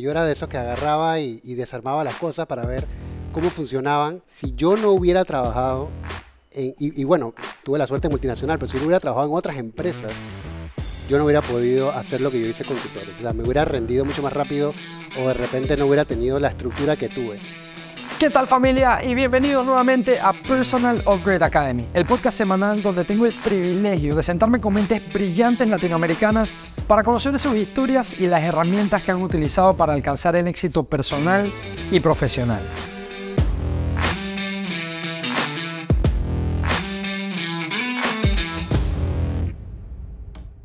Yo era de esos que agarraba y, desarmaba las cosas para ver cómo funcionaban. Si yo no hubiera trabajado, en, y, y, bueno, tuve la suerte multinacional, pero si no hubiera trabajado en otras empresas, yo no hubiera podido hacer lo que yo hice con tutores. O sea, me hubiera rendido mucho más rápido o de repente no hubiera tenido la estructura que tuve. ¿Qué tal familia? Y bienvenidos nuevamente a Personal Upgrade Academy, el podcast semanal donde tengo el privilegio de sentarme con mentes brillantes latinoamericanas para conocer sus historias y las herramientas que han utilizado para alcanzar el éxito personal y profesional.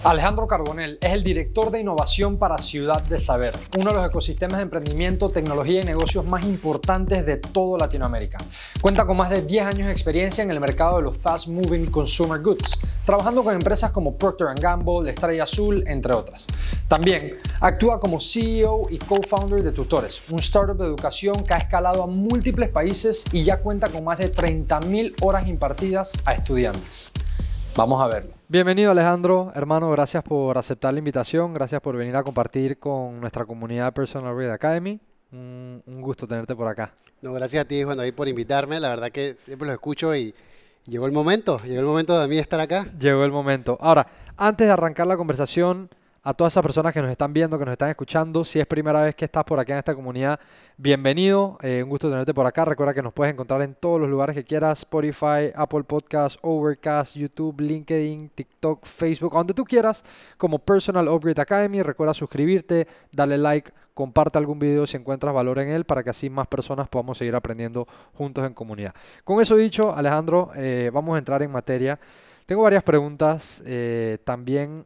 Alejandro Carbonel es el director de innovación para Ciudad de Saber, uno de los ecosistemas de emprendimiento, tecnología y negocios más importantes de toda Latinoamérica. Cuenta con más de 10 años de experiencia en el mercado de los fast moving consumer goods, trabajando con empresas como Procter Gamble, Estrella Azul, entre otras. También actúa como CEO y co-founder de Tutores, un startup de educación que ha escalado a múltiples países y ya cuenta con más de 30.000 horas impartidas a estudiantes. Vamos a verlo. Bienvenido Alejandro, hermano, gracias por aceptar la invitación, gracias por venir a compartir con nuestra comunidad Personal Read Academy. Un, gusto tenerte por acá. No, gracias a ti, Juan David, por invitarme. La verdad que siempre los escucho y llegó el momento, llegó el momento de mí estar acá. Llegó el momento. Ahora, antes de arrancar la conversación, a todas esas personas que nos están viendo, que nos están escuchando. Si es primera vez que estás por aquí en esta comunidad, bienvenido. Eh, un gusto tenerte por acá. Recuerda que nos puedes encontrar en todos los lugares que quieras: Spotify, Apple Podcasts, Overcast, YouTube, LinkedIn, TikTok, Facebook, donde tú quieras, como Personal Upgrade Academy. Recuerda suscribirte, darle like, comparte algún video si encuentras valor en él para que así más personas podamos seguir aprendiendo juntos en comunidad. Con eso dicho, Alejandro, eh, vamos a entrar en materia. Tengo varias preguntas eh, también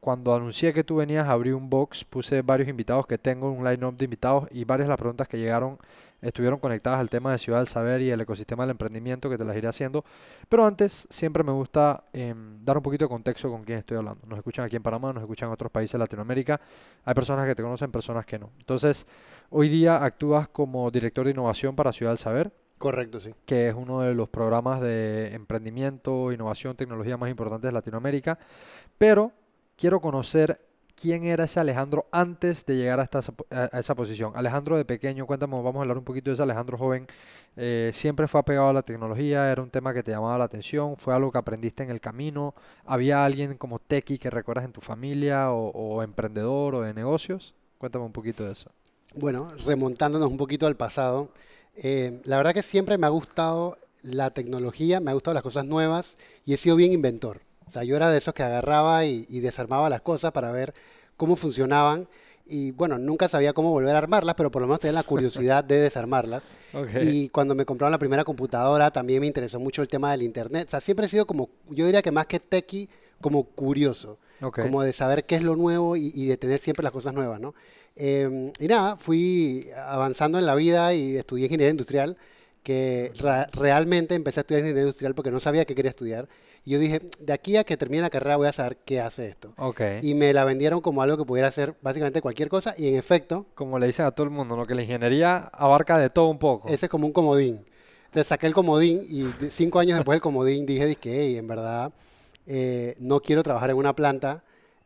cuando anuncié que tú venías, abrí un box, puse varios invitados que tengo, un line-up de invitados y varias de las preguntas que llegaron estuvieron conectadas al tema de Ciudad del Saber y el ecosistema del emprendimiento que te las iré haciendo. Pero antes, siempre me gusta em, dar un poquito de contexto con quién estoy hablando. Nos escuchan aquí en Panamá, nos escuchan en otros países de Latinoamérica. Hay personas que te conocen, personas que no. Entonces, hoy día actúas como director de innovación para Ciudad del Saber. Correcto, sí. Que es uno de los programas de emprendimiento, innovación, tecnología más importantes de Latinoamérica. Pero quiero conocer quién era ese Alejandro antes de llegar a, esa posición. Alejandro de pequeño, cuéntame, vamos a hablar un poquito de ese Alejandro joven. Eh, siempre fue apegado a la tecnología, era un tema que te llamaba la atención, fue algo que aprendiste en el camino. ¿Había alguien como tequi que recuerdas en tu familia o, emprendedor o de negocios? Cuéntame un poquito de eso. Bueno, remontándonos un poquito al pasado, eh, la verdad que siempre me ha gustado la tecnología, me ha gustado las cosas nuevas y he sido bien inventor. O sea, yo era de esos que agarraba y, desarmaba las cosas para ver cómo funcionaban y bueno, nunca sabía cómo volver a armarlas, pero por lo menos tenía la curiosidad de desarmarlas. Y cuando me compraron la primera computadora también me interesó mucho el tema del internet. O sea, siempre he sido como, yo diría que más que techie, como curioso. Como de saber qué es lo nuevo y, de tener siempre las cosas nuevas, ¿no? Em, y nada, fui avanzando en la vida y estudié ingeniería industrial, que realmente empecé a estudiar ingeniería industrial porque no sabía qué quería estudiar. Y yo dije, de aquí a que termine la carrera voy a saber qué hace esto. Okay. Y me la vendieron como algo que pudiera hacer básicamente cualquier cosa y en efecto... Como le dicen a todo el mundo, lo que la ingeniería abarca de todo un poco. Ese es como un comodín. Entonces saqué el comodín y cinco años después del comodín dije, que en verdad eh, no quiero trabajar en una planta.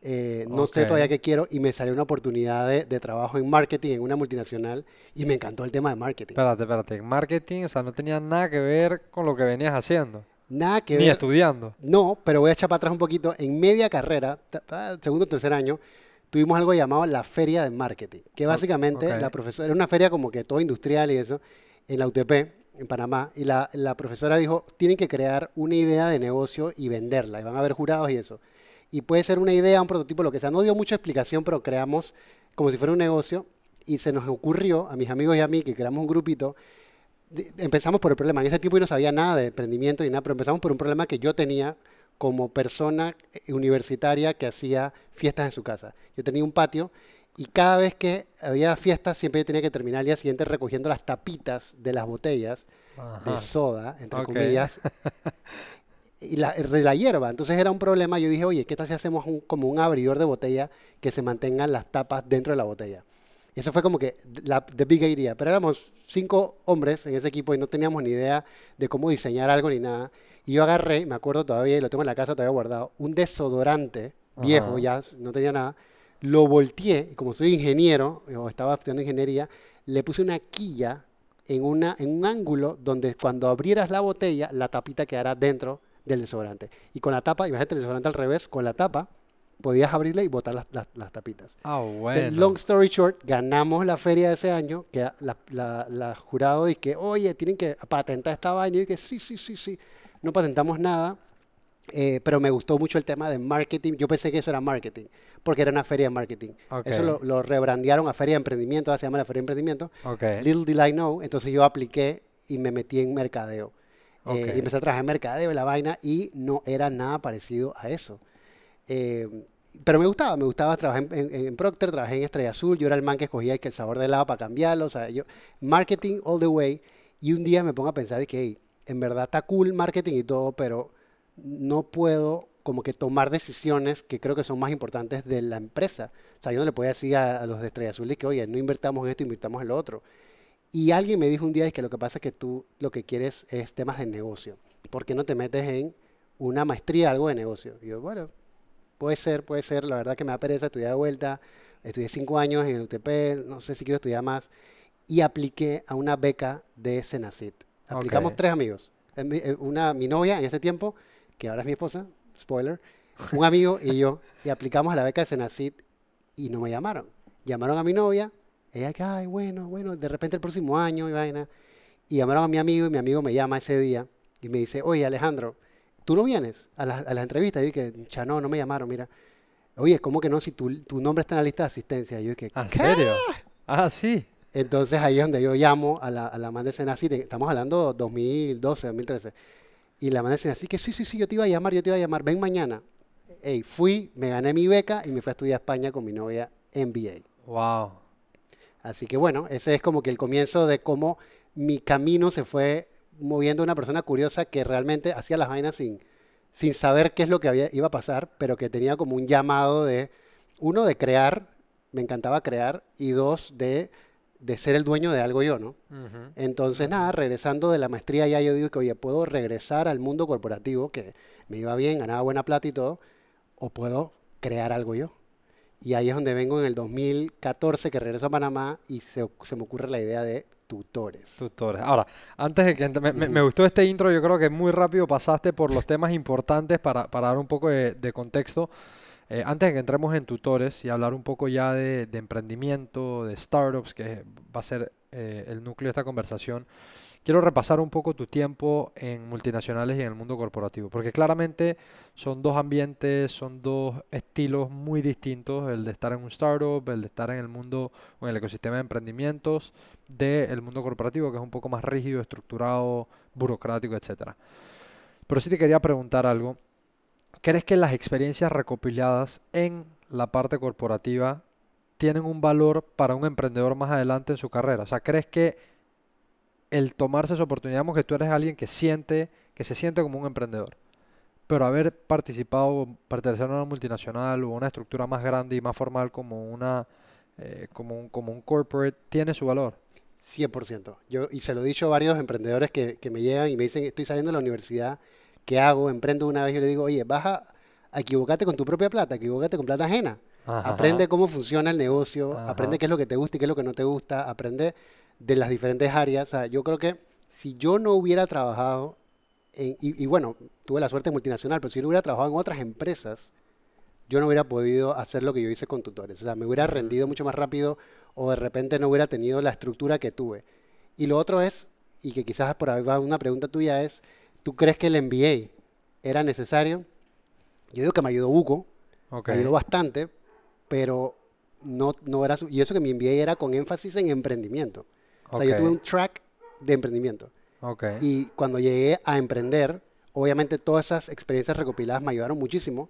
Eh, no sé todavía qué quiero y me salió una oportunidad de, de, trabajo en marketing en una multinacional y me encantó el tema de marketing. Espérate, espérate, marketing, o sea, no tenía nada que ver con lo que venías haciendo. Nada que ver. estudiando. No, pero voy a echar para atrás un poquito. En media carrera, segundo o tercer año, tuvimos algo llamado la feria de marketing, que básicamente la profesora, era una feria como que todo industrial y eso, en la UTP, en Panamá, y la, profesora dijo, tienen que crear una idea de negocio y venderla, y van a haber jurados y eso. Y puede ser una idea, un prototipo, lo que sea. No dio mucha explicación, pero creamos como si fuera un negocio, y se nos ocurrió a mis amigos y a mí que creamos un grupito empezamos por el problema. En ese tiempo yo no sabía nada de emprendimiento ni nada, pero empezamos por un problema que yo tenía como persona eh, universitaria que hacía fiestas en su casa. Yo tenía un patio y cada vez que había fiestas siempre yo tenía que terminar el día siguiente recogiendo las tapitas de las botellas de soda, entre comillas, y la, de la hierba. Entonces era un problema. Yo dije, oye, ¿qué tal si hacemos como un abridor de botella que se mantengan las tapas dentro de la botella? Y eso fue como que la the big idea. Pero éramos cinco hombres en ese equipo y no teníamos ni idea de cómo diseñar algo ni nada. Y yo agarré, me acuerdo todavía, y lo tengo en la casa todavía guardado, un desodorante viejo, ya no tenía nada. Lo volteé, y como soy ingeniero, o estaba estudiando ingeniería, le puse una quilla en, un ángulo donde cuando abrieras la botella, la tapita quedará dentro del desodorante. Y con la tapa, imagínate el desodorante al revés, con la tapa podías abrirla y botar las, tapitas. Ah, long story short, ganamos la feria de ese año, que la, jurado dice que, oye, tienen que patentar esta vaina. Y que sí, sí, sí, sí. No patentamos nada, eh, pero me gustó mucho el tema de marketing. Yo pensé que eso era marketing, porque era una feria de marketing. Eso lo, lo, rebrandearon a feria de emprendimiento, ahora se llama la feria de emprendimiento. Little did I know, entonces yo apliqué y me metí en mercadeo. Eh, y empecé a trabajar en mercadeo, la vaina, y no era nada parecido a eso. Eh, pero me gustaba, me gustaba trabajar en, Procter, trabajé en Estrella Azul, yo era el man que escogía el, sabor de helado para cambiarlo, o sea, yo, marketing all the way, y un día me pongo a pensar de que, en verdad está cool marketing y todo, pero no puedo como que tomar decisiones que creo que son más importantes de la empresa. O sea, yo no le podía decir a, los de Estrella Azul que, oye, no invertamos en esto, invertamos en lo otro. Y alguien me dijo un día es que lo que pasa es que tú lo que quieres es temas de negocio. ¿Por qué no te metes en una maestría, algo de negocio? Y yo, bueno, Puede ser, puede ser. La verdad que me da pereza estudiar de vuelta. Estudié cinco años en el UTP, no sé si quiero estudiar más. Y apliqué a una beca de Senacit. Aplicamos tres amigos. Eh, eh, una, mi novia en ese tiempo, que ahora es mi esposa, spoiler, un amigo y yo. Y aplicamos a la beca de Senacit y no me llamaron. Llamaron a mi novia. Ella que, ay, bueno, bueno, de repente el próximo año y vaina. Y llamaron a mi amigo y mi amigo me llama ese día y me dice, oye, Alejandro, tú no vienes a las la entrevistas. Yo dije, chano, no, me llamaron, mira. Oye, ¿cómo que no? Si tu, tu nombre está en la lista de asistencia. Yo dije, ¿Ah, ¿en serio? Ah, sí. Entonces ahí es donde yo llamo a la, a la man de estamos hablando 2012, 2013. Y la man de que sí, sí, sí, yo te iba a llamar, yo te iba a llamar, ven mañana. Hey, fui, me gané mi beca y me fui a estudiar a España con mi novia MBA. Wow. Así que bueno, ese es como que el comienzo de cómo mi camino se fue moviendo una persona curiosa que realmente hacía las vainas sin, sin saber qué es lo que había, iba a pasar, pero que tenía como un llamado de, uno, de crear, me encantaba crear, y dos, de, de ser el dueño de algo yo, ¿no? Entonces, nada, regresando de la maestría ya yo digo que, oye, puedo regresar al mundo corporativo, que me iba bien, ganaba buena plata y todo, o puedo crear algo yo. Y ahí es donde vengo en el 2014 que regreso a Panamá y se me ocurre la idea de tutores. Tutores. Ahora, antes de que me, me, gustó este intro, yo creo que muy rápido pasaste por los temas importantes para, para dar un poco de, contexto. Eh, antes de que entremos en tutores y hablar un poco ya de, emprendimiento, de startups, que va a ser eh, el núcleo de esta conversación, quiero repasar un poco tu tiempo en multinacionales y en el mundo corporativo, porque claramente son dos ambientes, son dos estilos muy distintos, el de estar en un startup, el de estar en el mundo o en el ecosistema de emprendimientos, del mundo corporativo, que es un poco más rígido, estructurado, burocrático, etc. Pero sí te quería preguntar algo. ¿Crees que las experiencias recopiladas en la parte corporativa tienen un valor para un emprendedor más adelante en su carrera? O sea, ¿crees que el tomarse esa oportunidad, que tú eres alguien que siente, que se siente como un emprendedor. Pero haber participado, pertenecer a una multinacional o a una estructura más grande y más formal como una eh, como, un, como un corporate, tiene su valor. 100%. Yo, y se lo he dicho a varios emprendedores que, me llegan y me dicen, estoy saliendo de la universidad, ¿qué hago? Emprendo una vez y le digo, oye, baja, equivocate con tu propia plata, equivocate con plata ajena. Aprende cómo funciona el negocio, aprende qué es lo que te gusta y qué es lo que no te gusta, aprende de las diferentes áreas. O sea, yo creo que si yo no hubiera trabajado, y, bueno, tuve la suerte multinacional, pero si yo no hubiera trabajado en otras empresas, yo no hubiera podido hacer lo que yo hice con tutores. O sea, me hubiera rendido mucho más rápido o de repente no hubiera tenido la estructura que tuve. Y lo otro es, y que quizás por ahí va una pregunta tuya, es, ¿tú crees que el MBA era necesario? Yo digo que me ayudó Buco, me ayudó bastante, pero no, no era... y eso que mi MBA era con énfasis en emprendimiento. O sea, yo tuve un track de emprendimiento. Y cuando llegué a emprender, obviamente todas esas experiencias recopiladas me ayudaron muchísimo,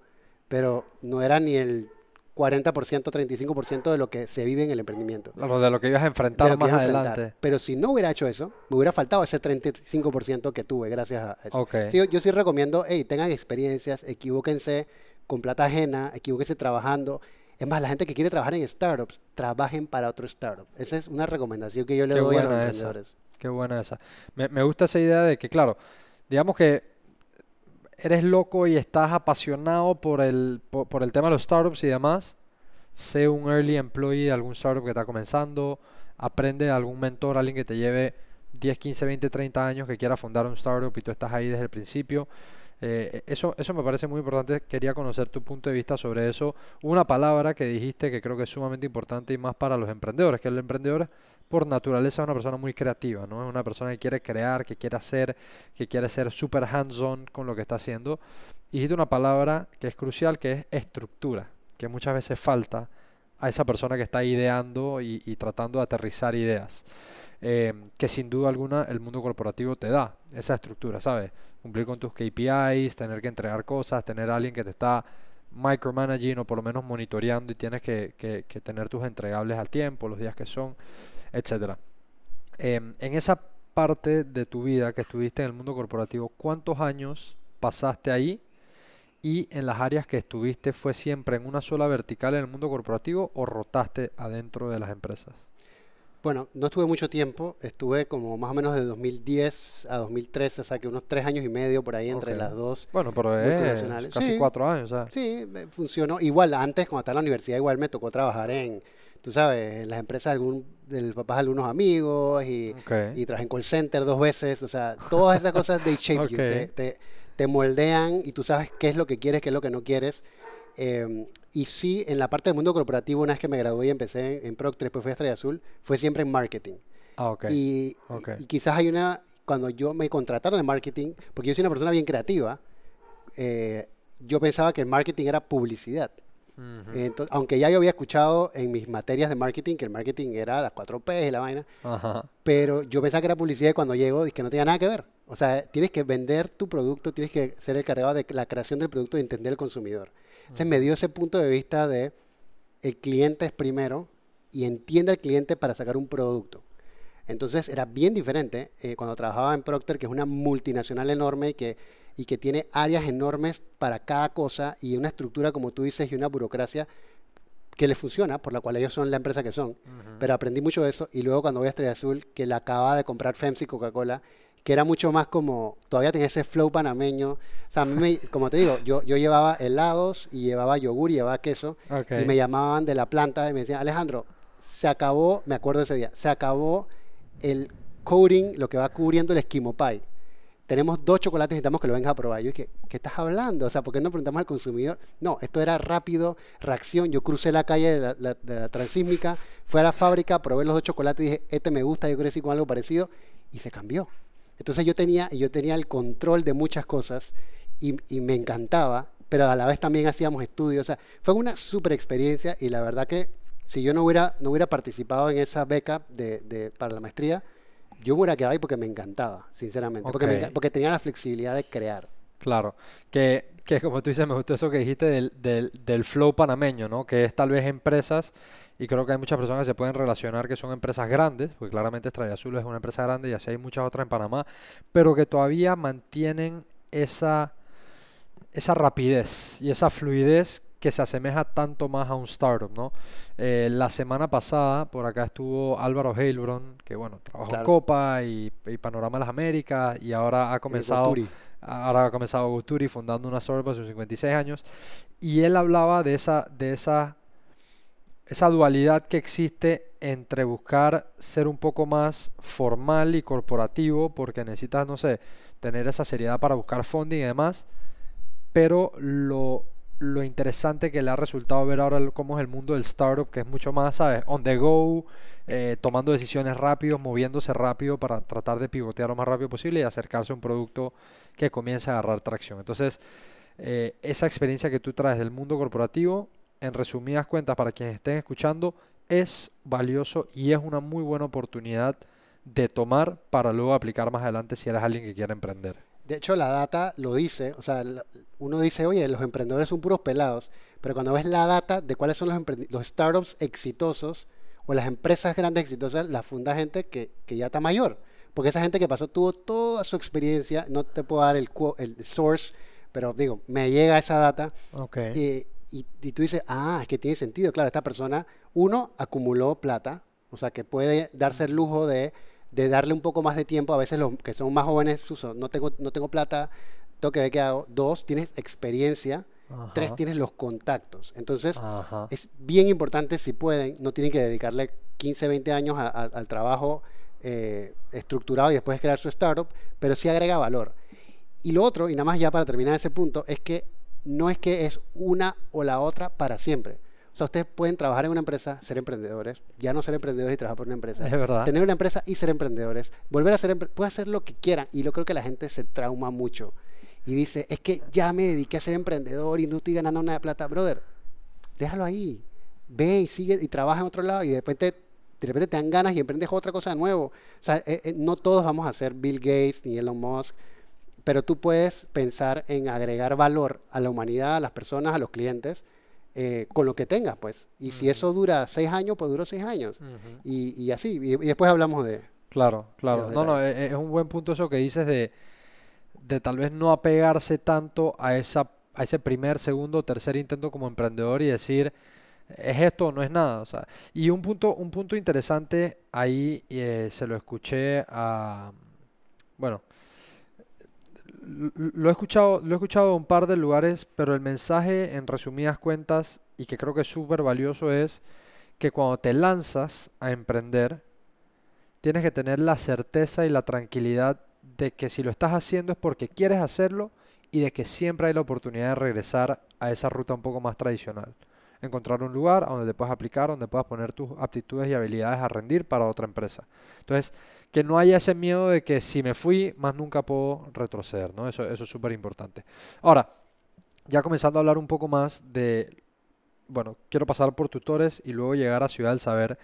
pero no era ni el 40%, 35% de lo que se vive en el emprendimiento. Lo de lo que ibas a enfrentar más adelante. Pero si no hubiera hecho eso, me hubiera faltado ese 35% que tuve gracias a eso. yo, sí recomiendo, hey, tengan experiencias, equivóquense con plata ajena, equivóquense trabajando, es más, la gente que quiere trabajar en startups, trabajen para otro startup. Esa es una recomendación que yo le doy a los emprendedores. Qué buena esa. Me, gusta esa idea de que, claro, digamos que eres loco y estás apasionado por el, por, el tema de los startups y demás, sé un early employee de algún startup que está comenzando, aprende a algún mentor, alguien que te lleve 10, 15, 20, 30 años que quiera fundar un startup y tú estás ahí desde el principio. Eh, eso, eso me parece muy importante. Quería conocer tu punto de vista sobre eso. Una palabra que dijiste que creo que es sumamente importante y más para los emprendedores, que el emprendedor por naturaleza es una persona muy creativa, ¿no? Es una persona que quiere crear, que quiere hacer, que quiere ser super hands-on con lo que está haciendo. Y dijiste una palabra que es crucial, que es estructura, que muchas veces falta a esa persona que está ideando y, tratando de aterrizar ideas. Eh, que sin duda alguna el mundo corporativo te da esa estructura, ¿sabes? cumplir con tus KPIs, tener que entregar cosas, tener a alguien que te está micromanaging o por lo menos monitoreando y tienes que, tener tus entregables al tiempo, los días que son, etcétera. Em, en esa parte de tu vida que estuviste en el mundo corporativo, ¿cuántos años pasaste ahí? Y en las áreas que estuviste, ¿fue siempre en una sola vertical en el mundo corporativo o rotaste adentro de las empresas? Bueno, no estuve mucho tiempo, estuve como más o menos de 2010 a 2013, o sea que unos tres años y medio por ahí entre las dos. Bueno, pero es casi cuatro años. O Sí, funcionó. Igual antes, cuando estaba en la universidad, igual me tocó trabajar en, tú sabes, en las empresas de, algún, de los de algunos amigos y, trabajé en call center dos veces, o sea, todas estas cosas de shape te moldean y tú sabes qué es lo que quieres, qué es lo que no quieres. Em, y sí, en la parte del mundo corporativo, una vez que me gradué y empecé en, proc Procter, después fui a Estrella Azul, fue siempre en marketing. Ah, Y, quizás hay una, cuando yo me contrataron en marketing, porque yo soy una persona bien creativa, eh, yo pensaba que el marketing era publicidad. Entonces, aunque ya yo había escuchado en mis materias de marketing que el marketing era las 4 P y la vaina, pero yo pensaba que era publicidad cuando llego y que no tenía nada que ver. O sea, tienes que vender tu producto, tienes que ser el cargado de la creación del producto y entender el consumidor. Entonces me dio ese punto de vista de el cliente es primero y entiende al cliente para sacar un producto. Entonces era bien diferente eh, cuando trabajaba en Procter, que es una multinacional enorme y que, y que tiene áreas enormes para cada cosa y una estructura, como tú dices, y una burocracia que les funciona, por la cual ellos son la empresa que son. Pero aprendí mucho de eso y luego cuando voy a Estrella Azul, que la acaba de comprar FEMS y Coca-Cola, que era mucho más como, todavía tenía ese flow panameño. O sea, como te digo, yo, llevaba helados y llevaba yogur y llevaba queso. Y me llamaban de la planta y me decían, Alejandro, se acabó, me acuerdo ese día, se acabó el coating, lo que va cubriendo el esquimo Tenemos dos chocolates, y necesitamos que lo vengas a probar. Yo dije, ¿qué estás hablando? O sea, ¿por qué no preguntamos al consumidor? No, esto era rápido, reacción. Yo crucé la calle de la, transísmica, fui a la fábrica, probé los dos chocolates y dije, este me gusta, yo crecí con algo parecido. Y se cambió. Entonces yo tenía, yo tenía el control de muchas cosas y, me encantaba, pero a la vez también hacíamos estudios. O sea, fue una super experiencia y la verdad que si yo no hubiera, no hubiera participado en esa beca de, para la maestría, yo hubiera quedado ahí porque me encantaba, sinceramente, porque, porque tenía la flexibilidad de crear. Claro, que, que como tú dices, me gustó eso que dijiste del, del, del flow panameño, ¿no? Que es tal vez empresas y creo que hay muchas personas que se pueden relacionar que son empresas grandes, porque claramente Estrella Azul es una empresa grande y así hay muchas otras en Panamá, pero que todavía mantienen esa, esa rapidez y esa fluidez que se asemeja tanto más a un startup, ¿no? Eh, la semana pasada por acá estuvo Álvaro Heilbron, que bueno, trabajó en Copa y, Panorama de las Américas y ahora ha comenzado ahora ha comenzado Guturi fundando una startup a sus 56 años y él hablaba de esa de esa esa dualidad que existe entre buscar ser un poco más formal y corporativo, porque necesitas, no sé, tener esa seriedad para buscar funding y demás, pero lo, lo interesante que le ha resultado ver ahora cómo es el mundo del startup, que es mucho más, ¿sabes? On the go, eh, tomando decisiones rápido, moviéndose rápido para tratar de pivotear lo más rápido posible y acercarse a un producto que comience a agarrar tracción. Entonces, eh, esa experiencia que tú traes del mundo corporativo en resumidas cuentas, para quienes estén escuchando, es valioso y es una muy buena oportunidad de tomar para luego aplicar más adelante si eres alguien que quiere emprender. De hecho, la data lo dice, o sea, uno dice, oye, los emprendedores son puros pelados, pero cuando ves la data de cuáles son los, startups exitosos o las empresas grandes exitosas, la funda gente que, ya está mayor, porque esa gente que pasó tuvo toda su experiencia, no te puedo dar el, source, pero digo, me llega esa data. Okay. Y, tú dices, ah, es que tiene sentido. Claro, esta persona, uno, acumuló plata, o sea, que puede darse el lujo de, de darle un poco más de tiempo. A veces los que son más jóvenes, Suso, no tengo, no tengo plata, tengo que ver qué hago. Dos, tienes experiencia. Tres, tienes los contactos. Entonces, es bien importante, si pueden, no tienen que dedicarle 15, 20 años al trabajo eh, estructurado y después crear su startup, pero sí agrega valor. Y lo otro, y nada más ya para terminar ese punto, es que no es que es una o la otra para siempre. O sea, ustedes pueden trabajar en una empresa, ser emprendedores, ya no ser emprendedores y trabajar por una empresa. Es verdad. Tener una empresa y ser emprendedores. Volver a ser puede hacer lo que quieran. Y yo creo que la gente se trauma mucho. Y dice, es que ya me dediqué a ser emprendedor y no estoy ganando nada de plata. Brother, déjalo ahí. Ve y sigue y trabaja en otro lado y de repente, de repente te dan ganas y emprendes otra cosa de nuevo. O sea, eh, eh, no todos vamos a ser Bill Gates ni Elon Musk pero tú puedes pensar en agregar valor a la humanidad, a las personas, a los clientes, eh, con lo que tengas, pues. Y si eso dura seis años, pues duró seis años. y, así, y, después hablamos de... Claro, claro. no, no, e, e, es, un buen punto eso que dices de, tal vez no apegarse tanto a, esa, a ese primer, segundo, tercer intento como emprendedor y decir, es esto no es nada. O sea, y un punto, un punto interesante ahí eh, se lo escuché a, bueno, lo he escuchado, lo he escuchado en un par de lugares, pero el mensaje en resumidas cuentas y que creo que es súper valioso es que cuando te lanzas a emprender, tienes que tener la certeza y la tranquilidad de que si lo estás haciendo es porque quieres hacerlo y de que siempre hay la oportunidad de regresar a esa ruta un poco más tradicional. Encontrar un lugar donde te puedas aplicar, donde puedas poner tus aptitudes y habilidades a rendir para otra empresa. Entonces, que no haya ese miedo de que si me fui, más nunca puedo retroceder, ¿no? Eso, eso es súper importante. Ahora, ya comenzando a hablar un poco más de, bueno, quiero pasar por tutores y luego llegar a Ciudad del Saber.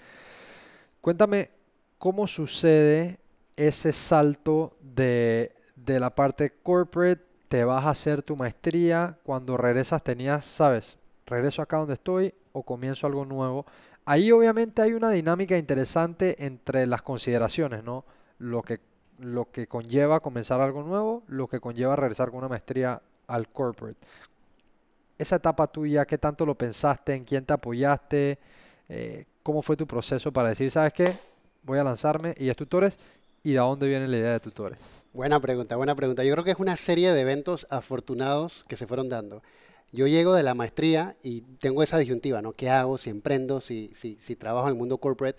Cuéntame cómo sucede ese salto de, de la parte corporate, te vas a hacer tu maestría, cuando regresas tenías, sabes, regreso acá donde estoy o comienzo algo nuevo. Ahí obviamente hay una dinámica interesante entre las consideraciones, ¿no? Lo que, lo que conlleva comenzar algo nuevo, lo que conlleva regresar con una maestría al corporate. Esa etapa tuya, ¿qué tanto lo pensaste? ¿En quién te apoyaste? Eh, ¿Cómo fue tu proceso para decir, sabes qué? Voy a lanzarme y es tutores ¿Y de dónde viene la idea de tutores? Buena pregunta, buena pregunta. Yo creo que es una serie de eventos afortunados que se fueron dando. Yo llego de la maestría y tengo esa disyuntiva, ¿no? ¿Qué hago? Si emprendo, si, si, trabajo en el mundo corporate.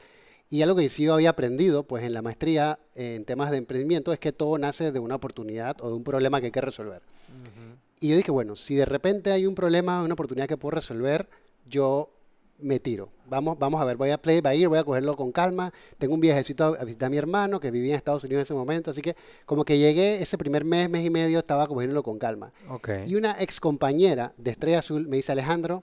Y algo que sí yo había aprendido, pues en la maestría eh, en temas de emprendimiento, es que todo nace de una oportunidad o de un problema que hay que resolver. Y yo dije, bueno, si de repente hay un problema, o una oportunidad que puedo resolver, yo me tiro. Vamos, vamos a ver, voy a play a ir, voy a cogerlo con calma. Tengo un viajecito a, visitar a mi hermano que vivía en Estados Unidos en ese momento, así que como que llegué ese primer mes, mes y medio, estaba cogiéndolo con calma. Okay. Y una ex compañera de Estrella Azul me dice, Alejandro,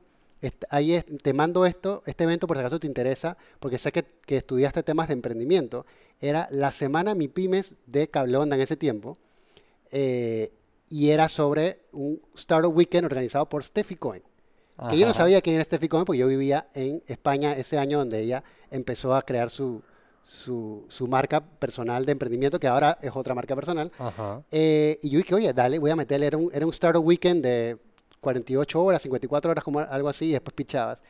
ahí te mando esto, este evento por si acaso te interesa, porque sé que, que estudiaste temas de emprendimiento. Era la semana Mi Pymes de Cable Onda en ese tiempo. Eh, y era sobre un Startup Weekend organizado por Steffi Cohen que yo no sabía quién era este Cohen porque yo vivía en España ese año donde ella empezó a crear su, su, marca personal de emprendimiento, que ahora es otra marca personal. Eh, y yo dije, oye, dale, voy a meterle, era un, era un startup weekend de 48 horas, 54 horas, como algo así, y después pichabas.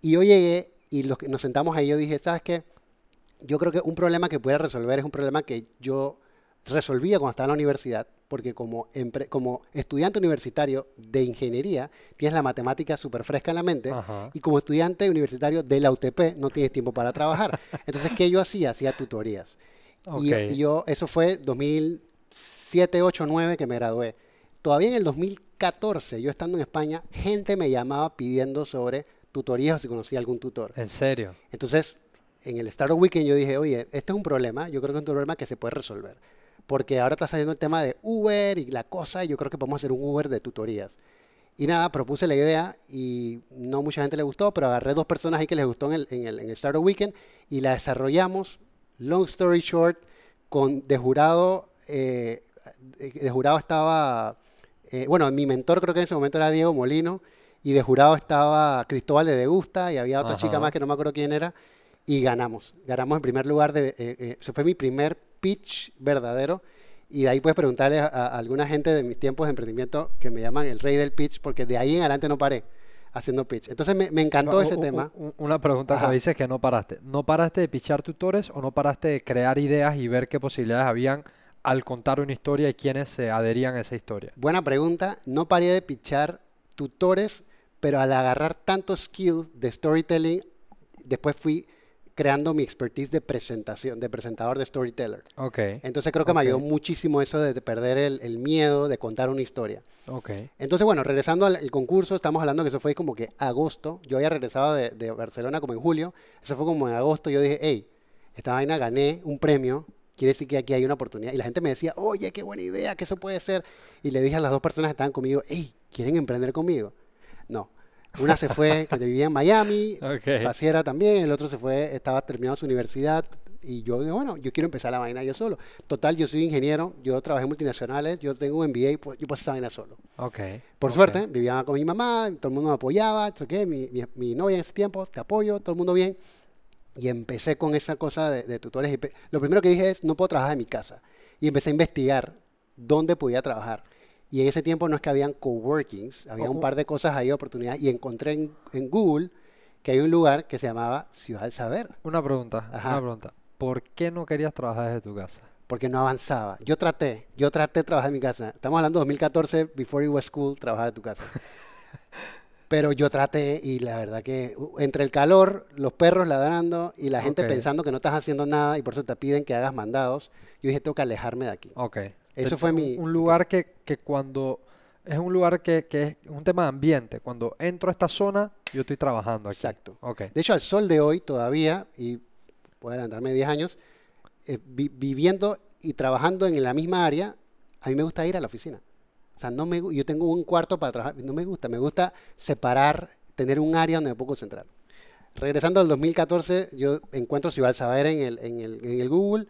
Y yo llegué y nos sentamos ahí, yo dije, ¿sabes qué? Yo creo que un problema que pueda resolver es un problema que yo resolvía cuando estaba en la universidad, porque como, estudiante universitario de ingeniería tienes la matemática súper fresca en la mente y como estudiante universitario de la UTP no tienes tiempo para trabajar. Entonces, ¿qué yo hacía? Hacía tutorías. Y, yo, eso fue 2007, 8, 9 que me gradué. Todavía en el 2014, yo estando en España, gente me llamaba pidiendo sobre tutorías o si conocía algún tutor. ¿En serio? Entonces, en el Startup Weekend yo dije, oye, este es un problema, yo creo que es un problema que se puede resolver porque ahora está saliendo el tema de Uber y la cosa, y yo creo que podemos hacer un Uber de tutorías. Y nada, propuse la idea y no mucha gente le gustó, pero agarré dos personas ahí que les gustó en el, en Startup Weekend y la desarrollamos, long story short, con de jurado, eh, de jurado estaba, eh, bueno, mi mentor creo que en ese momento era Diego Molino, y de jurado estaba Cristóbal de Degusta y había otra chica más que no me acuerdo quién era, y ganamos, ganamos en primer lugar, de, eh, fue mi primer pitch verdadero. Y de ahí puedes preguntarle a, alguna gente de mis tiempos de emprendimiento que me llaman el rey del pitch, porque de ahí en adelante no paré haciendo pitch. Entonces me, encantó ese tema. Una pregunta que que dices que no paraste. ¿No paraste de pichar tutores o no paraste de crear ideas y ver qué posibilidades habían al contar una historia y quiénes se adherían a esa historia? Buena pregunta. No paré de pitchar tutores, pero al agarrar tanto skill de storytelling, después fui creando mi expertise de presentación, de presentador, de storyteller. Ok. Entonces creo que me ayudó muchísimo eso de perder el, miedo de contar una historia. Ok. Entonces, bueno, regresando al concurso, estamos hablando que eso fue como que agosto. Yo había regresado de, de Barcelona como en julio. Eso fue como en agosto. Yo dije, hey, esta vaina gané un premio quiere decir que aquí hay una oportunidad. Y la gente me decía, oye, qué buena idea, que eso puede ser. Y le dije a las dos personas que estaban conmigo, hey, ¿quieren emprender conmigo? No, una se fue, que vivía en Miami, la Pasiera también, el otro se fue, estaba terminando su universidad. Y yo dije, bueno, yo quiero empezar la vaina yo solo. Total, yo soy ingeniero, yo trabajé en multinacionales, yo tengo un MBA, pues, yo pasé esa vaina solo. Por suerte, vivía con mi mamá, todo el mundo me apoyaba, mi, mi, novia en ese tiempo, te apoyo, todo el mundo bien. Y empecé con esa cosa de, tutores. lo primero que dije es, no puedo trabajar en mi casa. Y empecé a investigar dónde podía trabajar. Y en ese tiempo no es que habían coworkings, había un par de cosas ahí, oportunidades. Y encontré en, Google que hay un lugar que se llamaba Ciudad del Saber. Una pregunta, una pregunta. ¿Por qué no querías trabajar desde tu casa? Porque no avanzaba. Yo traté, yo traté de trabajar en mi casa. Estamos hablando de 2014, before you was school, trabajar de tu casa. Pero yo traté y la verdad que entre el calor, los perros ladrando y la gente pensando que no estás haciendo nada y por eso te piden que hagas mandados, yo dije, tengo que alejarme de aquí. Okay. Eso fue mi... Un lugar que, que cuando... Es un lugar que, que, es un tema de ambiente. Cuando entro a esta zona, yo estoy trabajando aquí. Exacto. Okay. De hecho, al sol de hoy todavía, y puedo adelantarme 10 años, eh, viviendo y trabajando en la misma área, a mí me gusta ir a la oficina. O sea, no me, yo tengo un cuarto para trabajar, no me gusta, me gusta separar, tener un área donde me puedo concentrar. Regresando al 2014, yo encuentro Ciudad Saber en el, en el, en el Google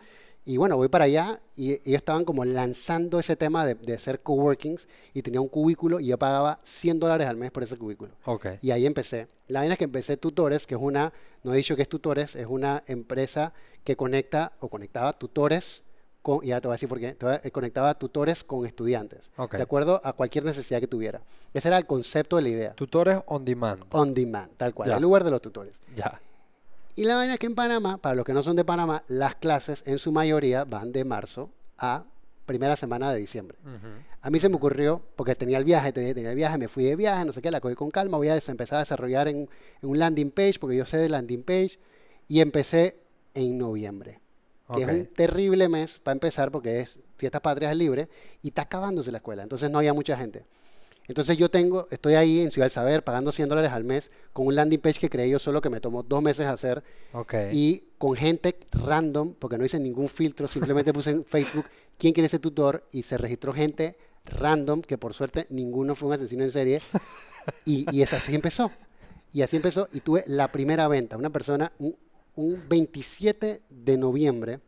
y bueno, voy para allá y ellos estaban como lanzando ese tema de, de co coworkings y tenía un cubículo y yo pagaba 100 dólares al mes por ese cubículo. Okay. Y ahí empecé. La vaina es que empecé Tutores, que es una, no he dicho que es Tutores, es una empresa que conecta o conectaba tutores con, y ya te voy a decir qué, eh, conectaba tutores con estudiantes, okay. de acuerdo a cualquier necesidad que tuviera. Ese era el concepto de la idea. Tutores on demand. On demand, tal cual, el lugar de los tutores. Ya. Y la vaina es que en Panamá, para los que no son de Panamá, las clases en su mayoría van de marzo a primera semana de diciembre. A mí se me ocurrió, porque tenía el viaje, tenía, el viaje, me fui de viaje, no sé qué, la cogí con calma, voy a empezar a desarrollar en, un landing page, porque yo sé de landing page, y empecé en noviembre, que es un terrible mes para empezar, porque es fiesta patrias libre, y está acabándose la escuela, entonces no había mucha gente. Entonces yo tengo, estoy ahí en Ciudad del Saber pagando 100 dólares al mes con un landing page que creé yo solo que me tomó dos meses hacer y con gente random, porque no hice ningún filtro, simplemente puse en Facebook quién quiere ser tutor y se registró gente random, que por suerte ninguno fue un asesino en serie y, es así empezó. Y así empezó y tuve la primera venta, una persona, un 27 de noviembre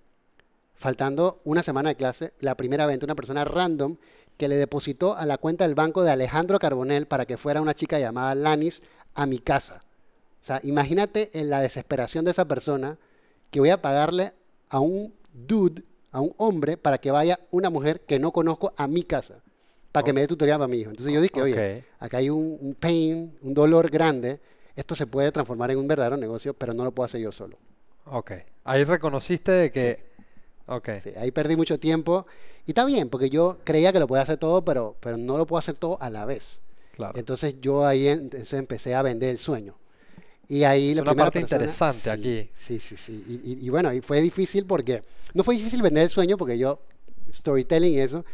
faltando una semana de clase, la primera venta, una persona random que le depositó a la cuenta del banco de Alejandro Carbonell para que fuera una chica llamada Lanis a mi casa. O sea, imagínate en la desesperación de esa persona que voy a pagarle a un dude, a un hombre, para que vaya una mujer que no conozco a mi casa, para que me dé tutoría para mi hijo. Entonces yo dije, oye, acá hay un, pain, un dolor grande, esto se puede transformar en un verdadero negocio, pero no lo puedo hacer yo solo. Ok, ahí reconociste que... Okay. ahí perdí mucho tiempo. Y está bien, porque yo creía que lo podía hacer todo, pero, pero no lo puedo hacer todo a la vez. Claro. Entonces yo ahí empecé a vender el sueño. Y ahí es la primera parte interesante aquí. Sí, sí, sí. Y, bueno, y fue difícil porque... No fue difícil vender el sueño porque yo... Storytelling y eso.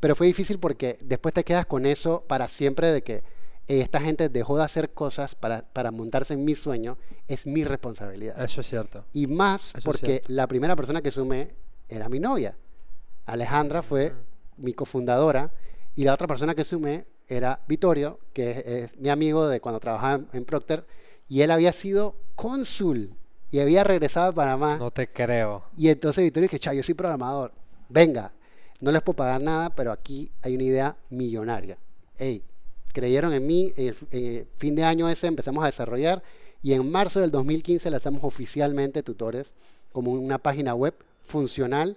Pero fue difícil porque después te quedas con eso para siempre de que esta gente dejó de hacer cosas para, montarse en mi sueño, es mi responsabilidad. Eso es cierto. Y más porque la primera persona que sumé era mi novia. Alejandra fue mi cofundadora y la otra persona que sumé era Vittorio, que es, mi amigo de cuando trabajaba en, Procter, y él había sido cónsul y había regresado a Panamá. No te creo. Y entonces Vittorio dije, chao, yo soy programador, venga, no les puedo pagar nada, pero aquí hay una idea millonaria. Hey, creyeron en mí, fin de año ese empezamos a desarrollar y en marzo del 2015 lanzamos oficialmente Tutores como una página web funcional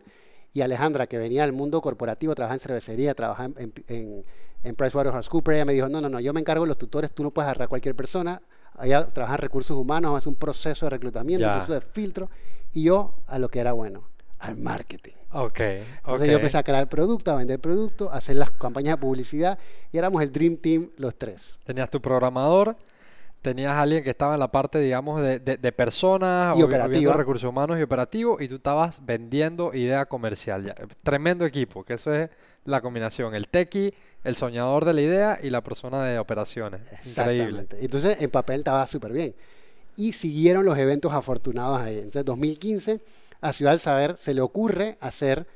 y Alejandra, que venía del mundo corporativo, trabajaba en cervecería, trabajaba en, en, en PricewaterhouseCoopers, ella me dijo, no, no, no, yo me encargo de los tutores, tú no puedes agarrar a cualquier persona, allá trabajan en recursos humanos, hace un proceso de reclutamiento, un proceso de filtro, y yo a lo que era bueno, al marketing. Ok. Entonces yo empecé a crear producto, a vender producto, a hacer las campañas de publicidad, y éramos el Dream Team los tres. Tenías tu programador, tenías a alguien que estaba en la parte, digamos, de, de, de personas, y operativo. recursos humanos y operativos, y tú estabas vendiendo idea comercial. Tremendo equipo, que eso es la combinación, el tequi, el soñador de la idea y la persona de operaciones. Increíble. Entonces, en papel estaba súper bien. Y siguieron los eventos afortunados ahí. Entonces, 2015, a Ciudad del Saber se le ocurre hacer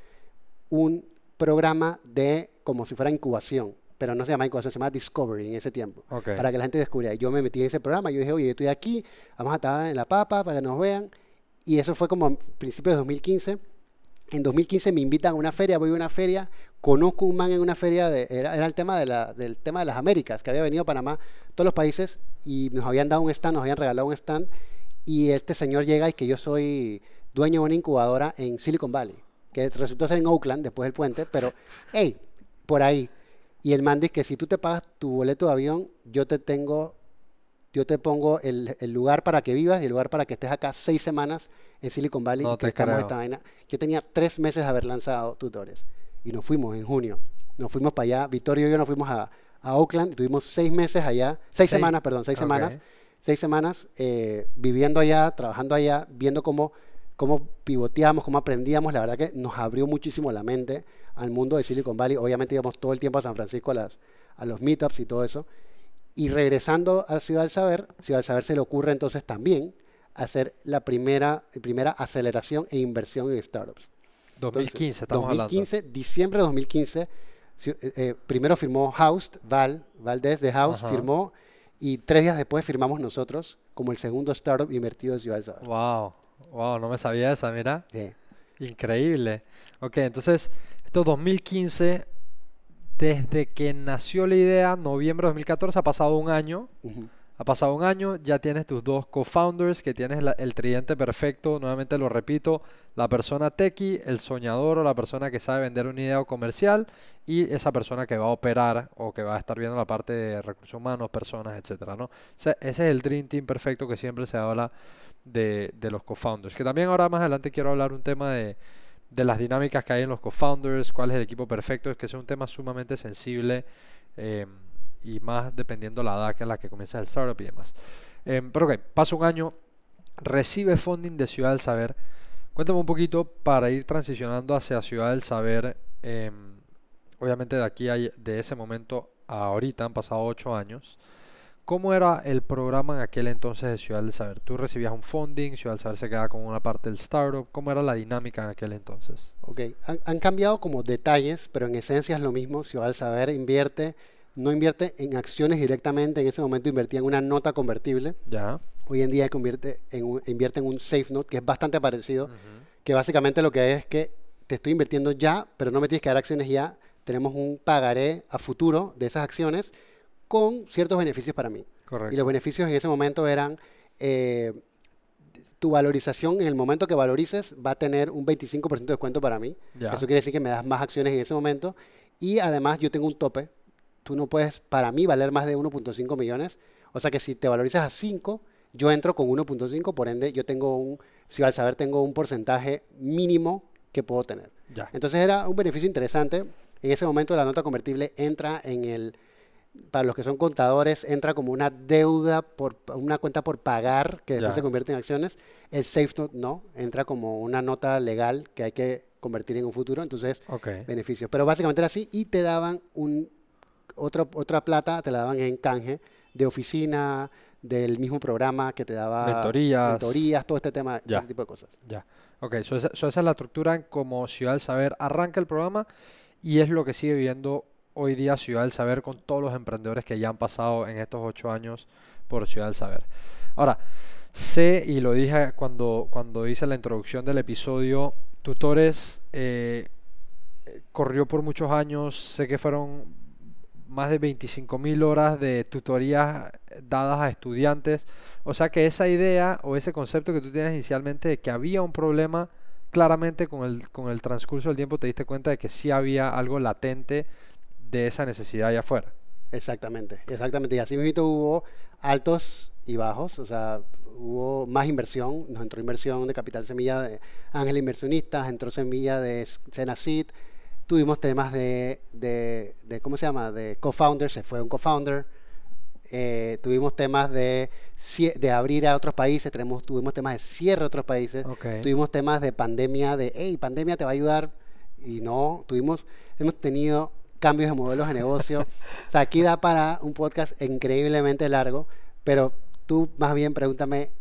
un programa de como si fuera incubación pero no se llama Incubación, se llama Discovery en ese tiempo, para que la gente descubriera. Yo me metí en ese programa, yo dije, oye, yo estoy aquí, vamos a estar en La Papa para que nos vean, y eso fue como a principios de 2015. En 2015 me invitan a una feria, voy a una feria, conozco un man en una feria, de, era, el tema de del tema de las Américas, que había venido a Panamá, todos los países, y nos habían dado un stand, nos habían regalado un stand, y este señor llega y que yo soy dueño de una incubadora en Silicon Valley, que resultó ser en Oakland, después del puente, pero, hey, por ahí. Y el man que si tú te pagas tu boleto de avión, yo te tengo, yo te pongo el, lugar para que vivas y el lugar para que estés acá seis semanas en Silicon Valley no Yo tenía tres meses de haber lanzado tutores y nos fuimos en junio. Nos fuimos para allá, Vittorio y yo nos fuimos a, a Oakland y tuvimos seis meses allá, seis, semanas, perdón, seis semanas, seis semanas eh, viviendo allá, trabajando allá, viendo cómo, cómo pivoteamos, cómo aprendíamos. La verdad que nos abrió muchísimo la mente al mundo de Silicon Valley. Obviamente íbamos todo el tiempo a San Francisco a, las, los meetups y todo eso. Y regresando a Ciudad del Saber, Ciudad del Saber se le ocurre entonces también hacer la primera, primera aceleración e inversión en startups. 2015, estamos hablando? 2015, diciembre de 2015, eh, eh, primero firmó House, Val, ...Valdez de House, firmó y tres días después firmamos nosotros como el segundo startup invertido en Ciudad del Saber. Wow, wow, no me sabía esa, mira. Increíble. Ok, entonces 2015, desde que nació la idea, noviembre de 2014, ha pasado un año. Ha pasado un año, ya tienes tus dos co-founders, que tienes el tridente perfecto, nuevamente lo repito, la persona techie, el soñador o la persona que sabe vender una idea comercial y esa persona que va a operar o que va a estar viendo la parte de recursos humanos, personas, etcétera, ¿no? ese es el dream team perfecto que siempre se habla de, de los co-founders, que también ahora más adelante quiero hablar un tema de, de las dinámicas que hay en los co-founders, cuál es el equipo perfecto, es que es un tema sumamente sensible eh, y más dependiendo la edad que a la que comienza el startup y demás. Eh, pero ok, pasa un año, recibe funding de Ciudad del Saber. Cuéntame un poquito para ir transicionando hacia Ciudad del Saber. Eh, obviamente de aquí de ese momento a ahorita han pasado 8 años. ¿Cómo era el programa en aquel entonces de Ciudad del Saber? ¿Tú recibías un funding? ¿Ciudad del Saber se quedaba con una parte del startup? ¿Cómo era la dinámica en aquel entonces? Ok, han, cambiado como detalles, pero en esencia es lo mismo. Ciudad del Saber invierte, no invierte en acciones directamente. En ese momento invertía en una nota convertible. Ya. Hoy en día convierte en invierte en un safe note, que es bastante parecido, que básicamente lo que es, es que te estoy invirtiendo ya, pero no me tienes que dar acciones ya. Tenemos un pagaré a futuro de esas acciones con ciertos beneficios para mí. Correcto. Y los beneficios en ese momento eran eh, tu valorización en el momento que valorices va a tener un 25% de descuento para mí. Eso quiere decir que me das más acciones en ese momento. Y además yo tengo un tope. Tú no puedes, para mí, valer más de 1.5 millones. O sea que si te valorizas a 5, yo entro con 1.5, por ende yo tengo un, si al saber, tengo un porcentaje mínimo que puedo tener. Entonces era un beneficio interesante. En ese momento la nota convertible entra en el para los que son contadores, entra como una deuda por una cuenta por pagar que después se convierte en acciones. El safe no, entra como una nota legal que hay que convertir en un futuro, entonces beneficios. Pero básicamente era así y te daban un otra otra plata, te la daban en canje de oficina, del mismo programa que te daba mentorías, todo este tema, este tipo de cosas. Ya. Ok, so esa, es la estructura como Ciudad del Saber arranca el programa y es lo que sigue viviendo hoy día Ciudad del Saber con todos los emprendedores que ya han pasado en estos ocho años por Ciudad del Saber. Ahora, sé y lo dije cuando, cuando hice la introducción del episodio, tutores eh, corrió por muchos años, sé que fueron más de 25.000 horas de tutorías dadas a estudiantes. O sea que esa idea o ese concepto que tú tienes inicialmente de que había un problema, claramente con el, con el transcurso del tiempo te diste cuenta de que sí había algo latente de esa necesidad allá afuera. Exactamente, exactamente. Y así mismo hubo altos y bajos, o sea, hubo más inversión, nos entró inversión de Capital Semilla de Ángel Inversionistas, entró Semilla de Seed... tuvimos temas de, de, de, ¿cómo se llama? De co-founder, se fue un co-founder. Eh, tuvimos temas de, de abrir a otros países, tuvimos temas de cierre a otros países, tuvimos temas de pandemia, de, hey, pandemia te va a ayudar, y no, tuvimos, hemos tenido cambios de modelos de negocio. o sea, aquí da para un podcast increíblemente largo, pero tú más bien pregúntame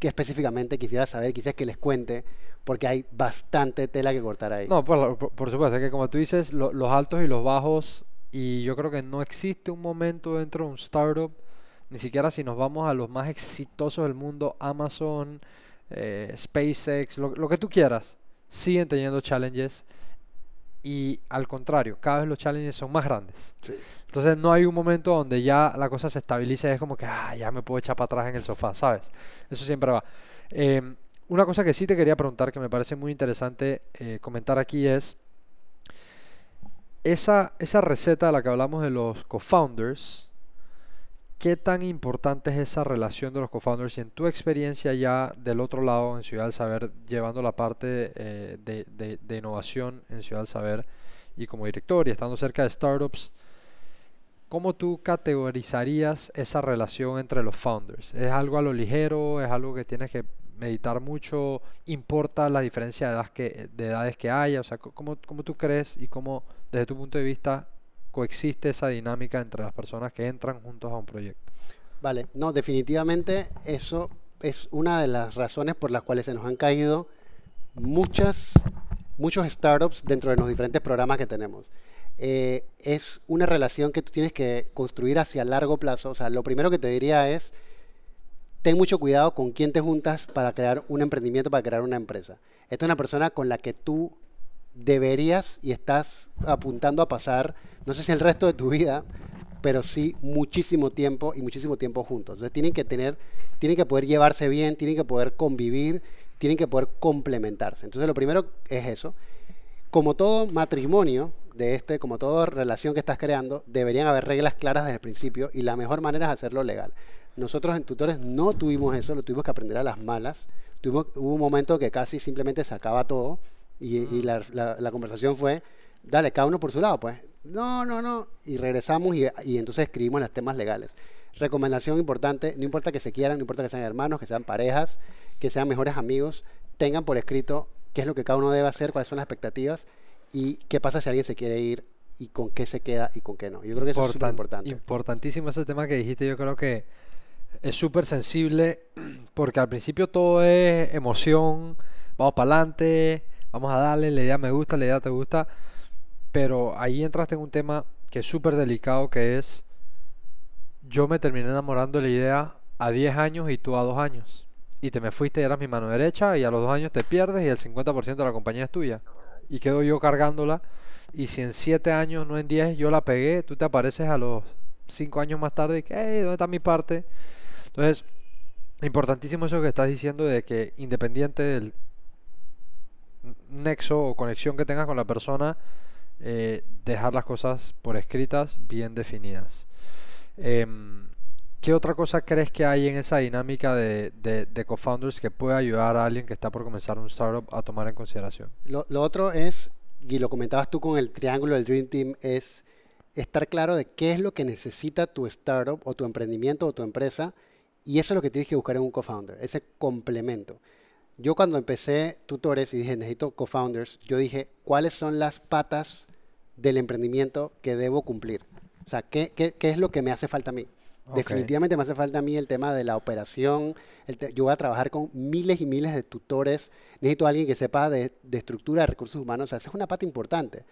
qué específicamente quisieras saber, quizás que les cuente, porque hay bastante tela que cortar ahí. No, por, por, supuesto, que como tú dices, los altos y los bajos, y yo creo que no existe un momento dentro de un startup, ni siquiera si nos vamos a los más exitosos del mundo, Amazon, eh, SpaceX, lo que tú quieras, siguen teniendo challenges, y al contrario, cada vez los challenges son más grandes. Entonces no hay un momento donde ya la cosa se estabiliza y es como que ah, ya me puedo echar para atrás en el sofá, ¿sabes? Eso siempre va. Em, una cosa que sí te quería preguntar que me parece muy interesante eh, comentar aquí es esa, esa receta de la que hablamos de los co-founders ¿Qué tan importante es esa relación de los co-founders y en tu experiencia ya del otro lado en Ciudad del Saber, llevando la parte eh, de, de, innovación en Ciudad del Saber y como director y estando cerca de startups, ¿cómo tú categorizarías esa relación entre los founders? ¿Es algo a lo ligero? ¿Es algo que tienes que meditar mucho? ¿Importa la diferencia de, edad que, de edades que haya? O sea, ¿cómo, tú crees y cómo, desde tu punto de vista, coexiste esa dinámica entre las personas que entran juntos a un proyecto. Vale, no, definitivamente eso es una de las razones por las cuales se nos han caído muchas, muchos startups dentro de los diferentes programas que tenemos. Eh, es una relación que tú tienes que construir hacia largo plazo. O sea, lo primero que te diría es, ten mucho cuidado con quién te juntas para crear un emprendimiento, para crear una empresa. Esta es una persona con la que tú deberías y estás apuntando a pasar no sé si el resto de tu vida, pero sí muchísimo tiempo y muchísimo tiempo juntos. Entonces tienen que tener, tienen que poder llevarse bien, tienen que poder convivir, tienen que poder complementarse. Entonces lo primero es eso. Como todo matrimonio de este, como toda relación que estás creando, deberían haber reglas claras desde el principio y la mejor manera es hacerlo legal. Nosotros en tutores no tuvimos eso, lo tuvimos que aprender a las malas. Tuvimos, hubo un momento que casi simplemente se acababa todo y, la, la conversación fue, dale, cada uno por su lado, pues no, no, no, y regresamos y, entonces escribimos los temas legales. Recomendación importante, no importa que se quieran, no importa que sean hermanos, que sean parejas, que sean mejores amigos, tengan por escrito qué es lo que cada uno debe hacer, cuáles son las expectativas y qué pasa si alguien se quiere ir y con qué se queda y con qué no. Yo creo que eso es súper importante. Importantísimo ese tema que dijiste, yo creo que es súper sensible porque al principio todo es emoción, vamos para adelante, vamos a darle, la idea me gusta, la idea te gusta pero ahí entraste en un tema que es súper delicado, que es, yo me terminé enamorando de la idea a 10 años y tú a 2 años. Y te me fuiste y eras mi mano derecha y a los 2 años te pierdes y el 50% de la compañía es tuya. Y quedo yo cargándola. Y si en 7 años, no en 10, yo la pegué, tú te apareces a los 5 años más tarde y que, ¿dónde está mi parte? Entonces, importantísimo eso que estás diciendo de que independiente del nexo o conexión que tengas con la persona, eh, dejar las cosas por escritas, bien definidas. Em, ¿Qué otra cosa crees que hay en esa dinámica de, de, co-founders que puede ayudar a alguien que está por comenzar un startup a tomar en consideración? Lo, lo, otro es, y lo comentabas tú con el triángulo del Dream Team, es estar claro de qué es lo que necesita tu startup o tu emprendimiento o tu empresa, y eso es lo que tienes que buscar en un co-founder, ese complemento. Yo cuando empecé tutores y dije, necesito co-founders, yo dije, ¿cuáles son las patas del emprendimiento que debo cumplir? O sea, ¿qué, qué, qué es lo que me hace falta a mí? Definitivamente me hace falta a mí el tema de la operación. yo voy a trabajar con miles y miles de tutores. Necesito a alguien que sepa de, estructura de recursos humanos. O sea, esa es una pata importante.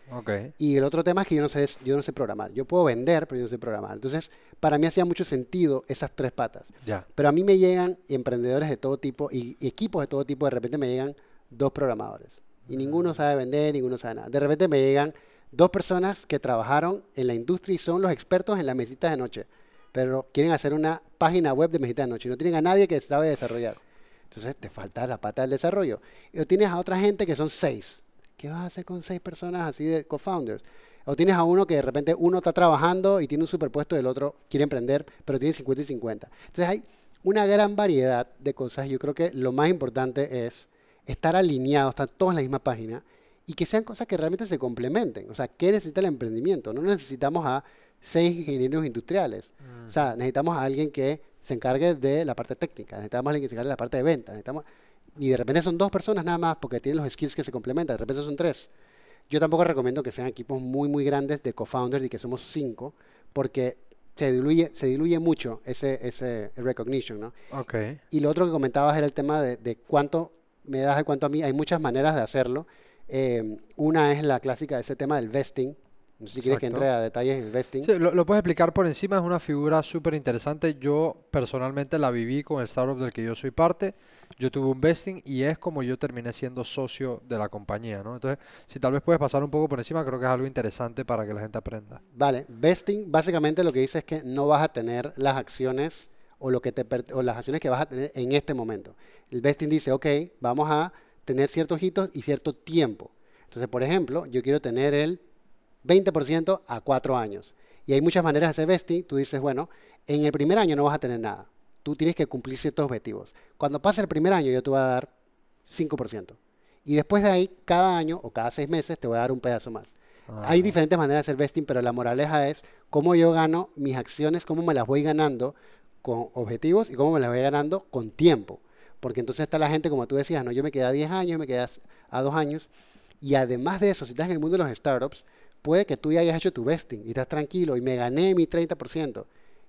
Y el otro tema es que yo no, sé, yo no sé programar. Yo puedo vender, pero yo no sé programar. Entonces, para mí hacía mucho sentido esas tres patas. Pero a mí me llegan emprendedores de todo tipo y, equipos de todo tipo. De repente me llegan dos programadores. Y ninguno mm. sabe vender, ninguno sabe nada. De repente me llegan dos personas que trabajaron en la industria y son los expertos en la mesita de noche pero quieren hacer una página web de mexicanos y no tienen a nadie que sabe desarrollar. Entonces te falta la pata del desarrollo. O tienes a otra gente que son seis. ¿Qué vas a hacer con seis personas así de co-founders? O tienes a uno que de repente uno está trabajando y tiene un superpuesto y el otro quiere emprender, pero tiene 50 y 50. Entonces hay una gran variedad de cosas. Yo creo que lo más importante es estar alineados, estar todos en la misma página y que sean cosas que realmente se complementen. O sea, ¿qué necesita el emprendimiento? No necesitamos a seis ingenieros industriales. O sea, mm. necesitamos a alguien que se encargue de la parte técnica, necesitamos a alguien que se encargue de la parte de venta, necesitamos... Y de repente son dos personas nada más porque tienen los skills que se complementan, de repente son tres. Yo tampoco recomiendo que sean equipos muy, muy grandes de co-founders y que somos cinco, porque se diluye, se diluye mucho ese, ese recognition, ¿no? Y lo otro que comentabas era el tema de, de cuánto me das de cuánto a mí. Hay muchas maneras de hacerlo. Eh, una es la clásica, de ese tema del vesting, si quieres que entre a detalles el vesting. lo, puedes explicar por encima, es una figura súper interesante. Yo personalmente la viví con el startup del que yo soy parte. Yo tuve un vesting y es como yo terminé siendo socio de la compañía, ¿no? Entonces, si tal vez puedes pasar un poco por encima, creo que es algo interesante para que la gente aprenda. Vale, vesting básicamente lo que dice es que no vas a tener las acciones o, lo que te, o las acciones que vas a tener en este momento. El vesting dice, ok, vamos a tener ciertos hitos y cierto tiempo. Entonces, por ejemplo, yo quiero tener el 20% a 4 años. Y hay muchas maneras de hacer vesting. Tú dices, bueno, en el primer año no vas a tener nada. Tú tienes que cumplir ciertos objetivos. Cuando pase el primer año, yo te voy a dar 5%. Y después de ahí, cada año o cada seis meses, te voy a dar un pedazo más. Ah. Hay diferentes maneras de hacer vesting, pero la moraleja es cómo yo gano mis acciones, cómo me las voy ganando con objetivos y cómo me las voy ganando con tiempo. Porque entonces está la gente, como tú decías, no, yo me quedé a 10 años, me quedé a 2 años. Y además de eso, si estás en el mundo de los startups, puede que tú ya hayas hecho tu vesting y estás tranquilo y me gané mi 30%.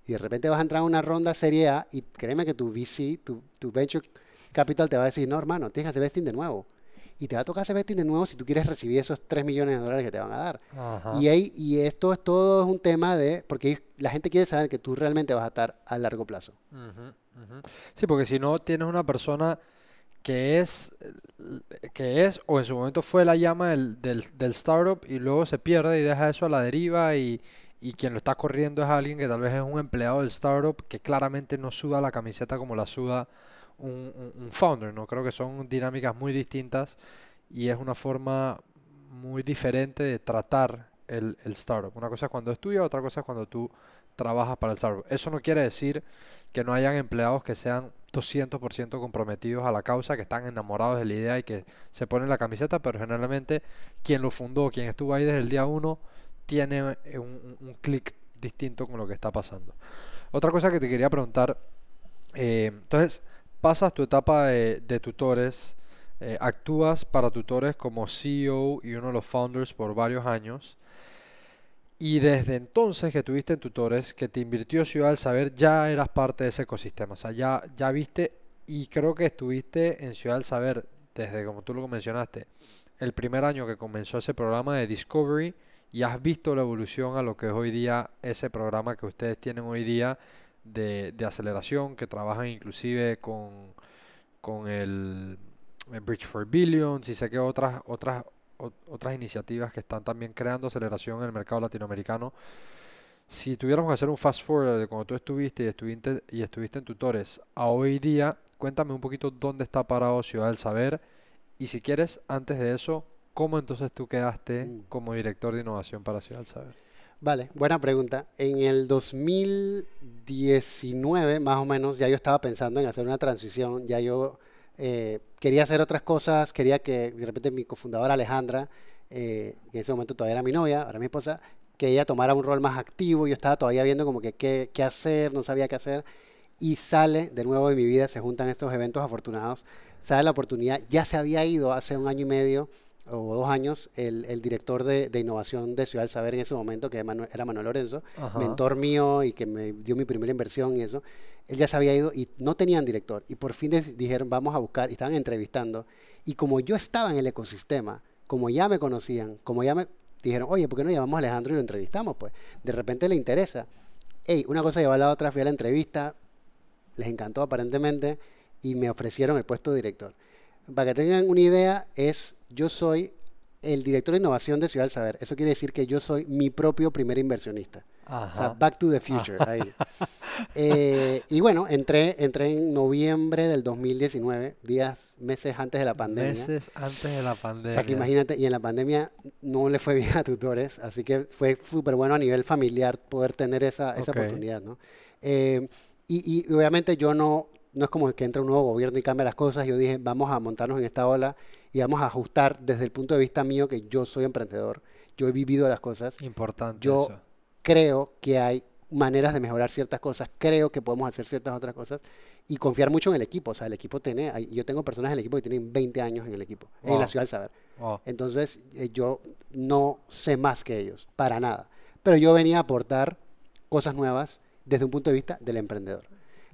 Y de repente vas a entrar a una ronda serie A y créeme que tu VC, tu, venture capital te va a decir, no hermano, tienes que hacer vesting de nuevo. Y te va a tocar hacer vesting de nuevo si tú quieres recibir esos 3 millones de dólares que te van a dar. Y, ahí, y esto es todo un tema de, porque la gente quiere saber que tú realmente vas a estar a largo plazo. Sí, porque si no tienes una persona que es, que es o en su momento fue la llama del, del, startup y luego se pierde y deja eso a la deriva y, y, quien lo está corriendo es alguien que tal vez es un empleado del startup que claramente no suda la camiseta como la suda un, founder, ¿no? Creo que son dinámicas muy distintas y es una forma muy diferente de tratar el, startup. Una cosa es cuando estudias, otra cosa es cuando tú trabajas para el salvo, Eso no quiere decir que no hayan empleados que sean 200% comprometidos a la causa, que están enamorados de la idea y que se ponen la camiseta, pero generalmente quien lo fundó, quien estuvo ahí desde el día uno tiene un, clic distinto con lo que está pasando. Otra cosa que te quería preguntar, eh, entonces, pasas tu etapa de, tutores, eh, actúas para tutores como CEO y uno de los founders por varios años, y desde entonces que tuviste tutores, que te invirtió Ciudad del Saber, ya eras parte de ese ecosistema. O sea, ya, ya viste y creo que estuviste en Ciudad del Saber desde, como tú lo mencionaste, el primer año que comenzó ese programa de Discovery y has visto la evolución a lo que es hoy día ese programa que ustedes tienen hoy día de, de aceleración, que trabajan inclusive con, con el, el Bridge for Billions y sé que otras, otras otras iniciativas que están también creando aceleración en el mercado latinoamericano. Si tuviéramos que hacer un fast forward de cuando tú estuviste y estuviste, y estuviste en tutores a hoy día, cuéntame un poquito dónde está parado Ciudad del Saber y si quieres, antes de eso, ¿cómo entonces tú quedaste mm. como director de innovación para Ciudad del Saber? Vale, buena pregunta. En el 2019, más o menos, ya yo estaba pensando en hacer una transición, ya yo... Eh, quería hacer otras cosas, quería que de repente mi cofundadora Alejandra, eh, que en ese momento todavía era mi novia, ahora mi esposa, que ella tomara un rol más activo, yo estaba todavía viendo como que qué, hacer, no sabía qué hacer, y sale de nuevo de mi vida, se juntan estos eventos afortunados, sale la oportunidad, ya se había ido hace un año y medio o dos años el, director de, innovación de Ciudad del Saber en ese momento, que era Manuel Lorenzo, mentor mío y que me dio mi primera inversión y eso él ya se había ido y no tenían director. Y por fin dijeron, vamos a buscar, y estaban entrevistando. Y como yo estaba en el ecosistema, como ya me conocían, como ya me dijeron, oye, ¿por qué no llamamos a Alejandro y lo entrevistamos? Pues de repente le interesa. Hey, una cosa lleva a la otra, fui a la entrevista, les encantó aparentemente y me ofrecieron el puesto de director. Para que tengan una idea, es yo soy el director de innovación de Ciudad del Saber. Eso quiere decir que yo soy mi propio primer inversionista. O sea, back to the future. Ahí. Eh, y bueno, entré, entré en noviembre del 2019, días, meses antes de la pandemia. Meses antes de la pandemia. O sea, que imagínate, y en la pandemia no le fue bien a tutores, así que fue súper bueno a nivel familiar poder tener esa, esa oportunidad, ¿no? Eh, y, y obviamente yo no, no es como que entra un nuevo gobierno y cambia las cosas. Yo dije, vamos a montarnos en esta ola y vamos a ajustar desde el punto de vista mío que yo soy emprendedor, yo he vivido las cosas. Importante. Yo creo que hay maneras de mejorar ciertas cosas, creo que podemos hacer ciertas otras cosas y confiar mucho en el equipo. O sea, el equipo tiene, yo tengo personas en el equipo que tienen 20 años en el equipo, en la ciudad saber. Entonces, eh, yo no sé más que ellos, para nada. Pero yo venía a aportar cosas nuevas desde un punto de vista del emprendedor.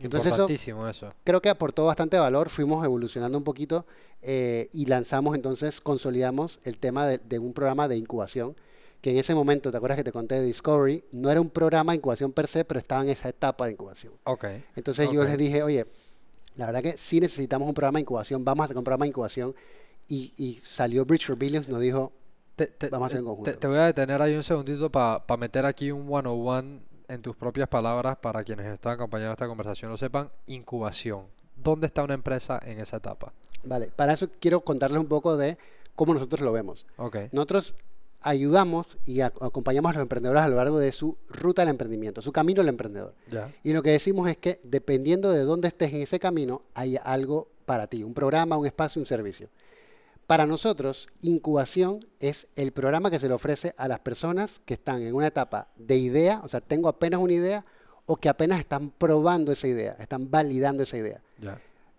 Entonces eso, eso, creo que aportó bastante valor, fuimos evolucionando un poquito eh, y lanzamos entonces, consolidamos el tema de un programa de incubación que en ese momento, ¿te acuerdas que te conté de Discovery? No era un programa de incubación per se, pero estaba en esa etapa de incubación. Okay. Entonces yo les dije, oye, la verdad que sí necesitamos un programa de incubación, vamos a hacer un programa de incubación. Y, salió Bridge for Billions, nos dijo, te, vamos a hacer eh, un conjunto. Te, voy a detener ahí un segundito para meter aquí un one-on-one en tus propias palabras para quienes están acompañando esta conversación lo sepan, incubación. ¿Dónde está una empresa en esa etapa? Vale, para eso quiero contarles un poco de cómo nosotros lo vemos. Nosotros ayudamos y acompañamos a los emprendedores a lo largo de su ruta del emprendimiento, su camino al emprendedor. Y lo que decimos es que dependiendo de dónde estés en ese camino, hay algo para ti, un programa, un espacio, un servicio. Para nosotros, incubación es el programa que se le ofrece a las personas que están en una etapa de idea, o sea, tengo apenas una idea, o que apenas están probando esa idea, están validando esa idea.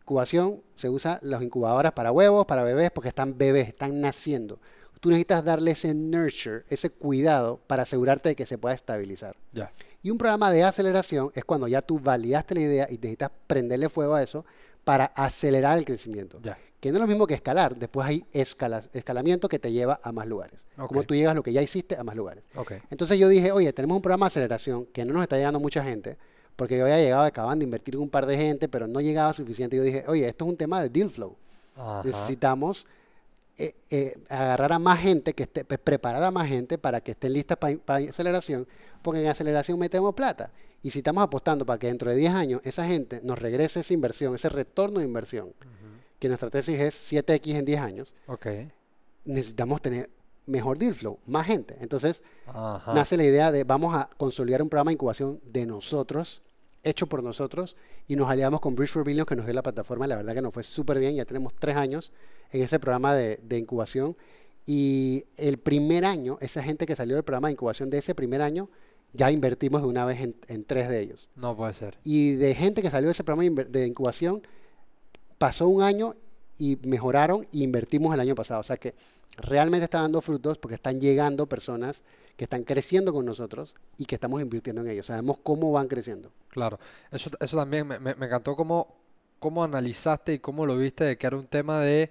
Incubación se usa las incubadoras para huevos, para bebés, porque están bebés, están naciendo tú necesitas darle ese nurture, ese cuidado para asegurarte de que se pueda estabilizar. Ya. Y un programa de aceleración es cuando ya tú validaste la idea y necesitas prenderle fuego a eso para acelerar el crecimiento. Que no es lo mismo que escalar, después hay escalamiento que te lleva a más lugares. Como tú llegas lo que ya hiciste a más lugares. Okay. Entonces yo dije, oye, tenemos un programa de aceleración que no nos está llegando mucha gente, porque yo había llegado, acababan de invertir un par de gente, pero no llegaba suficiente. Yo dije, oye, esto es un tema de deal flow. Necesitamos eh, eh, agarrar a más gente, que esté, pues, preparar a más gente para que estén listas para aceleración, porque en aceleración metemos plata. Y si estamos apostando para que dentro de 10 años esa gente nos regrese esa inversión, ese retorno de inversión, que nuestra tesis es 7X en 10 años, necesitamos tener mejor deal flow, más gente. Entonces, nace la idea de vamos a consolidar un programa de incubación de nosotros hecho por nosotros y nos aliamos con Bridge for Billions que nos dio la plataforma. La verdad que nos fue súper bien. Ya tenemos tres años en ese programa de, incubación y el primer año, esa gente que salió del programa de incubación de ese primer año, ya invertimos de una vez en, en tres de ellos. No puede ser. Y de gente que salió de ese programa de incubación, pasó un año y mejoraron y invertimos el año pasado. O sea que realmente está dando frutos porque están llegando personas que están creciendo con nosotros y que estamos invirtiendo en ellos. Sabemos cómo van creciendo. Claro, eso, eso también me, encantó cómo, cómo analizaste y cómo lo viste de que era un tema de...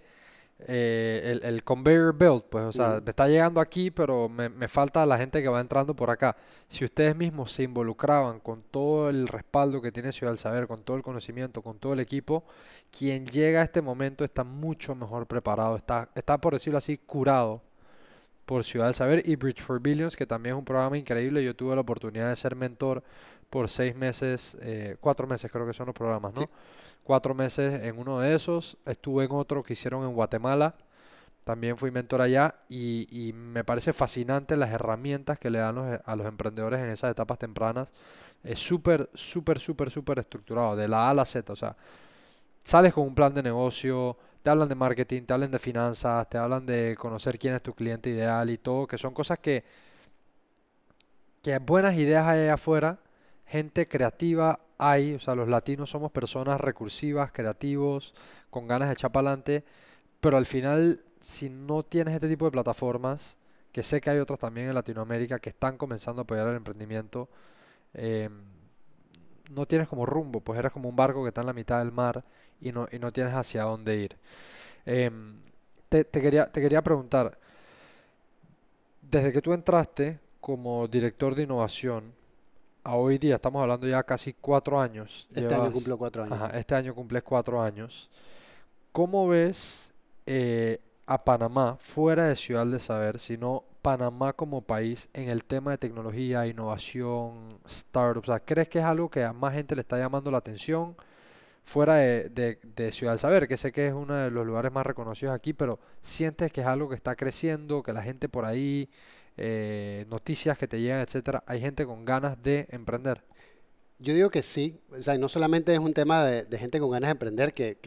Eh, el, conveyor belt, pues, o sea, mm. me está llegando aquí, pero me, me, falta la gente que va entrando por acá. Si ustedes mismos se involucraban con todo el respaldo que tiene Ciudad del Saber, con todo el conocimiento, con todo el equipo, quien llega a este momento está mucho mejor preparado, está, está por decirlo así, curado por Ciudad del Saber y Bridge for Billions, que también es un programa increíble. Yo tuve la oportunidad de ser mentor por seis meses, eh, cuatro meses creo que son los programas, ¿no? Cuatro meses en uno de esos. Estuve en otro que hicieron en Guatemala. También fui mentor allá y, me parece fascinante las herramientas que le dan a los emprendedores en esas etapas tempranas. Es súper, súper, súper, súper estructurado, de la A a la Z. O sea, sales con un plan de negocio, te hablan de marketing, te hablan de finanzas, te hablan de conocer quién es tu cliente ideal y todo, que son cosas que, que buenas ideas hay afuera, gente creativa hay, o sea, los latinos somos personas recursivas, creativos, con ganas de echar para adelante, pero al final, si no tienes este tipo de plataformas, que sé que hay otras también en Latinoamérica que están comenzando a apoyar el emprendimiento, eh, no tienes como rumbo, pues eres como un barco que está en la mitad del mar y no, no tienes hacia dónde ir. Em, te, quería, te quería preguntar, desde que tú entraste como director de innovación, a hoy día estamos hablando ya casi cuatro años. Este año cuatro años. este año cumples cuatro años. ¿Cómo ves eh, a Panamá fuera de Ciudad de Saber, sino Panamá como país en el tema de tecnología, innovación, startups? ¿Crees que es algo que a más gente le está llamando la atención? fuera de, Ciudad del Saber, que sé que es uno de los lugares más reconocidos aquí, pero sientes que es algo que está creciendo, que la gente por ahí, eh, noticias que te llegan, etcétera, hay gente con ganas de emprender. Yo digo que sí, o sea, no solamente es un tema de, gente con ganas de emprender, que,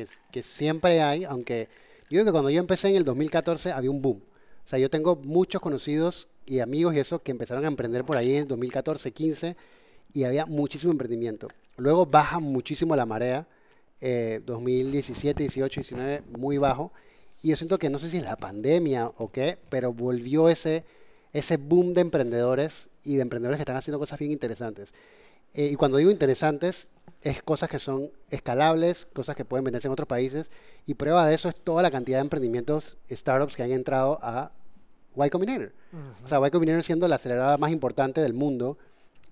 siempre hay, aunque yo digo que cuando yo empecé en el 2014 había un boom. O sea, yo tengo muchos conocidos y amigos y eso que empezaron a emprender por ahí en el 2014, 15 y había muchísimo emprendimiento. Luego baja muchísimo la marea 2017, 18, 19 muy bajo. Y yo siento que no sé si es la pandemia o qué, pero volvió ese, ese boom de emprendedores y de emprendedores que están haciendo cosas bien interesantes. Eh, y cuando digo interesantes, es cosas que son escalables, cosas que pueden venderse en otros países. Y prueba de eso es toda la cantidad de emprendimientos, startups que han entrado a Y Combinator. O sea, Y Combinator siendo la acelerada más importante del mundo,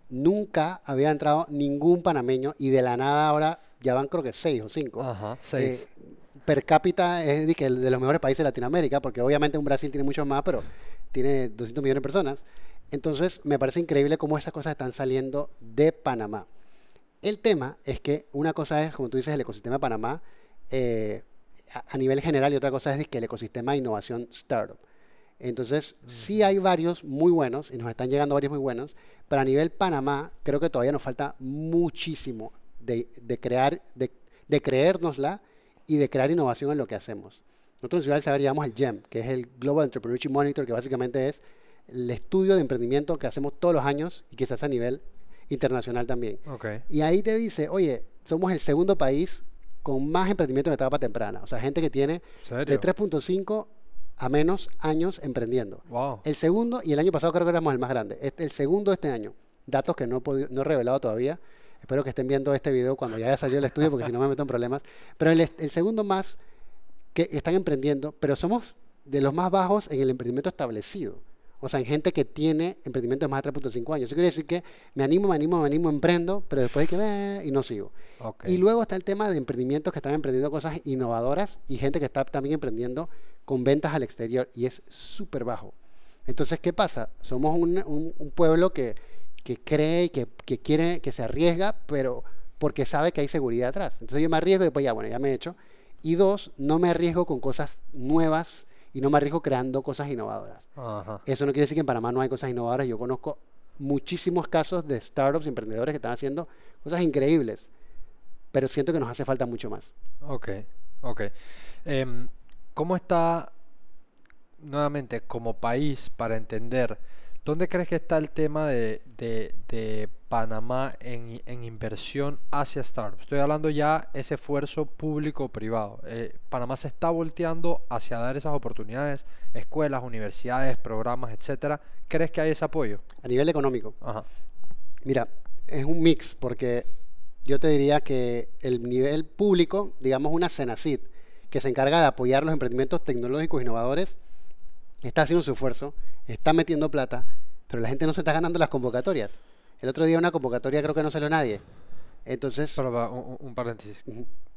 nunca había entrado ningún panameño y de la nada ahora ya van creo que seis o cinco. Ajá, eh, seis. per cápita es de, de los mejores países de Latinoamérica, porque obviamente un Brasil tiene muchos más, pero tiene 200 millones de personas. Entonces, me parece increíble cómo esas cosas están saliendo de Panamá. El tema es que una cosa es, como tú dices, el ecosistema de Panamá eh, a, nivel general y otra cosa es que el ecosistema de innovación startup. Entonces, sí hay varios muy buenos y nos están llegando varios muy buenos, pero a nivel Panamá creo que todavía nos falta muchísimo de, de crear, de, y de crear innovación en lo que hacemos. Nosotros en Ciudad del Saber llamamos el GEM, que es el Global Entrepreneurship Monitor, que básicamente es el estudio de emprendimiento que hacemos todos los años y que se hace a nivel internacional también. Y ahí te dice, oye, somos el segundo país con más emprendimiento en etapa temprana. O sea, gente que tiene de 3.5 a menos años emprendiendo. El segundo, y el año pasado creo que éramos el más grande, este, el segundo este año. Datos que no he, no revelado todavía, Espero que estén viendo este video cuando ya haya salido el estudio, porque si no me meto en problemas. Pero el, segundo más que están emprendiendo, pero somos de los más bajos en el emprendimiento establecido. O sea, en gente que tiene emprendimientos más de 3.5 años. Eso quiere decir que me animo, me animo, me animo, emprendo, pero después hay que ver y no sigo. Y luego está el tema de emprendimientos que están emprendiendo cosas innovadoras y gente que está también emprendiendo con ventas al exterior y es súper bajo. Entonces, ¿qué pasa? Somos un pueblo que que cree y que, quiere, que se arriesga, pero porque sabe que hay seguridad atrás. Entonces yo me arriesgo y pues ya, bueno, ya me he hecho. Y dos, no me arriesgo con cosas nuevas y no me arriesgo creando cosas innovadoras. Eso no quiere decir que en Panamá no hay cosas innovadoras. Yo conozco muchísimos casos de startups, emprendedores que están haciendo cosas increíbles, pero siento que nos hace falta mucho más. Ok, ok. Em, ¿Cómo está, nuevamente, como país para entender ¿Dónde crees que está el tema de, Panamá en, inversión hacia startups? Estoy hablando ya ese esfuerzo público-privado. Eh, Panamá se está volteando hacia dar esas oportunidades, escuelas, universidades, programas, etcétera. ¿Crees que hay ese apoyo? A nivel económico. Ajá. Mira, es un mix, porque yo te diría que el nivel público, digamos una Senacit que se encarga de apoyar los emprendimientos tecnológicos innovadores, está haciendo su esfuerzo, está metiendo plata, pero la gente no se está ganando las convocatorias. El otro día una convocatoria creo que no salió nadie. Entonces... un, un, paréntesis.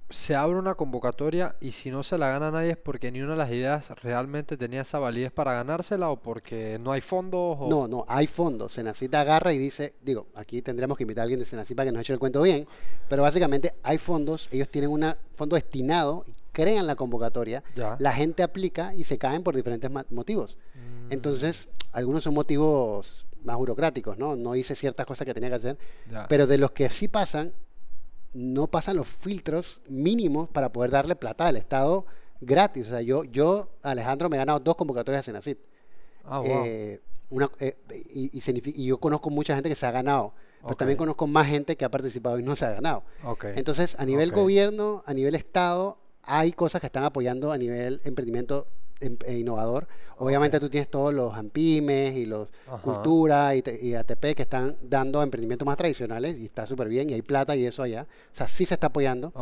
Se abre una convocatoria y si no se la gana nadie es porque ni una de las ideas realmente tenía esa validez para ganársela o porque no hay fondos. No, no, hay fondos. Senacita agarra y dice, digo, aquí tendremos que invitar a alguien de Senacita para que nos eche el cuento bien, pero básicamente hay fondos, ellos tienen un fondo destinado crean la convocatoria, la gente aplica y se caen por diferentes motivos. Mm. Entonces, algunos son motivos más burocráticos, ¿no? No hice ciertas cosas que tenía que hacer, pero de los que sí pasan, no pasan los filtros mínimos para poder darle plata al Estado gratis. O sea, yo, yo Alejandro, me he ganado dos convocatorias en Cenacid ah, eh, eh, y, y, yo conozco mucha gente que se ha ganado, pero también conozco más gente que ha participado y no se ha ganado. Entonces, a nivel gobierno, a nivel Estado, hay cosas que están apoyando a nivel emprendimiento em, e innovador. Obviamente tú tienes todos los AMPIMES y los Cultura y, ATP que están dando emprendimientos más tradicionales y está súper bien y hay plata y eso allá. O sea, sí se está apoyando.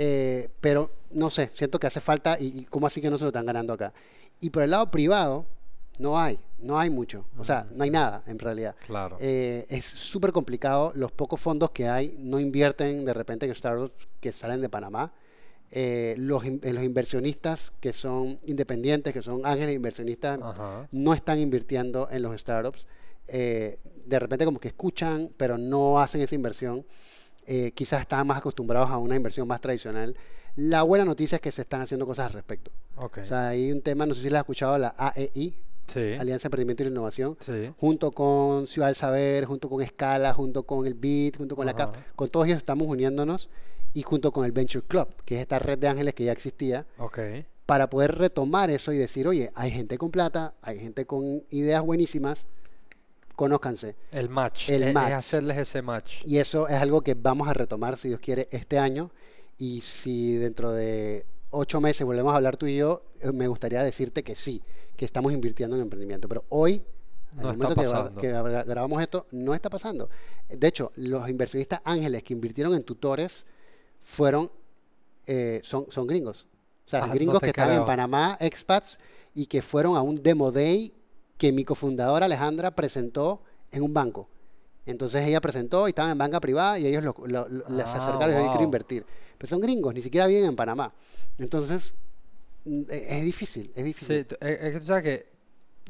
Eh, pero no sé, siento que hace falta y, cómo así que no se lo están ganando acá. Y por el lado privado, no hay, no hay mucho. O sea, no hay nada en realidad. Claro. Eh, es súper complicado. Los pocos fondos que hay no invierten de repente en startups que salen de Panamá. Eh, los, eh, los, inversionistas que son independientes, que son ángeles inversionistas, no están invirtiendo en los startups. Eh, de repente como que escuchan, pero no hacen esa inversión. quizás están más acostumbrados a una inversión más tradicional. La buena noticia es que se están haciendo cosas al respecto. hay un tema, no sé si lo has escuchado, la AEI, Alianza de Emprendimiento y la Innovación, junto con Ciudad del Saber, junto con Escala, junto con el BIT, junto con la CAF, con todos ellos estamos uniéndonos y junto con el Venture Club, que es esta red de ángeles que ya existía, para poder retomar eso y decir, oye, hay gente con plata, hay gente con ideas buenísimas, conózcanse. El match. El e-, match. hacerles ese match. Y eso es algo que vamos a retomar, si Dios quiere, este año. Y si dentro de ocho meses volvemos a hablar tú y yo, eh, me gustaría decirte que sí, que estamos invirtiendo en emprendimiento. Pero hoy, en no momento que grabamos esto, no está pasando. De hecho, los inversionistas ángeles que invirtieron en tutores fueron, eh, son, son gringos. O sea, gringos que estaban están en Panamá, expats, y que fueron a un demo day que mi cofundadora Alejandra presentó en un banco. Entonces ella presentó y estaba en banca privada y ellos les ah, acercaron y quiero invertir. Pero son gringos, ni siquiera viven en Panamá. Entonces, mm, e, es difícil, es difícil. Sí, e, es que tú que,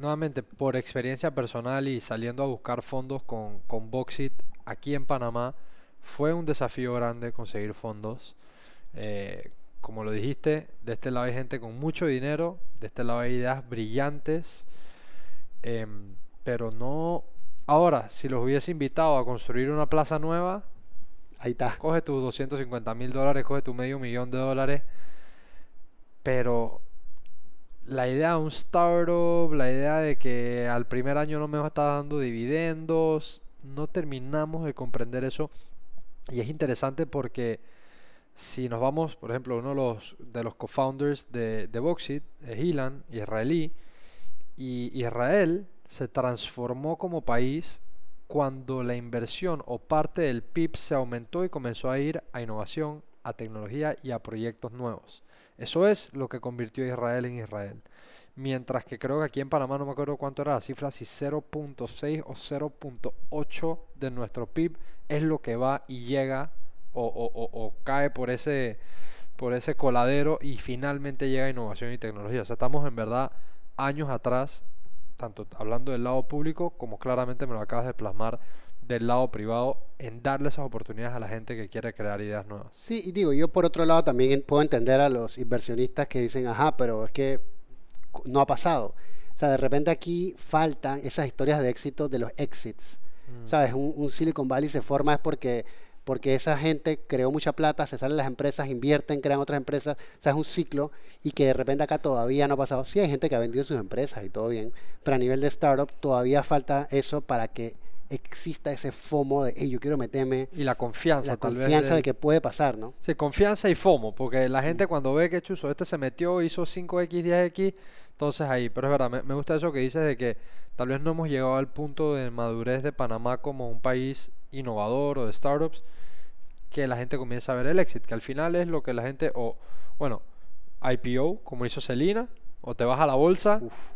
nuevamente, por experiencia personal y saliendo a buscar fondos con, con Boxit aquí en Panamá, fue un desafío grande conseguir fondos. Eh, como lo dijiste, de este lado hay gente con mucho dinero, de este lado hay ideas brillantes, em, pero no... Ahora, si los hubiese invitado a construir una plaza nueva, ahí está. Coge tus 250 mil dólares, coge tu medio millón de dólares, pero la idea de un startup, la idea de que al primer año no me va a estar dando dividendos, no terminamos de comprender eso y es interesante porque si nos vamos, por ejemplo, uno de los, de co-founders de, de Boxit es Ilan, israelí, y Israel se transformó como país cuando la inversión o parte del PIB se aumentó y comenzó a ir a innovación, a tecnología y a proyectos nuevos. Eso es lo que convirtió a Israel en Israel mientras que creo que aquí en Panamá no me acuerdo cuánto era la cifra, si 0.6 o 0.8 de nuestro PIB es lo que va y llega o, cae por ese, por ese coladero y finalmente llega innovación y tecnología. O sea, estamos en verdad años atrás, tanto hablando del lado público como claramente me lo acabas de plasmar del lado privado en darle esas oportunidades a la gente que quiere crear ideas nuevas. Sí, y digo, yo por otro lado también puedo entender a los inversionistas que dicen, ajá, pero es que no ha pasado. O sea, de repente aquí faltan esas historias de éxito de los exits. Mm. ¿Sabes? Un, Silicon Valley se forma es porque, porque esa gente creó mucha plata, se salen las empresas, invierten, crean otras empresas. O sea, es un ciclo y que de repente acá todavía no ha pasado. Sí, hay gente que ha vendido sus empresas y todo bien, pero a nivel de startup todavía falta eso para que exista ese FOMO de, hey, yo quiero meterme. Y la confianza. tal confianza la de... de... Eh, que puede pasar, ¿no? Sí, confianza y FOMO, porque la gente mm. cuando ve que Chuzo, este se metió, hizo 5X, 10X, entonces ahí, pero es verdad, me, gusta eso que dices de que tal vez no hemos llegado al punto de madurez de Panamá como un país innovador o de startups, que la gente comienza a ver el éxito que al final es lo que la gente, o, bueno, IPO, como hizo Celina, o te vas a la bolsa. Uf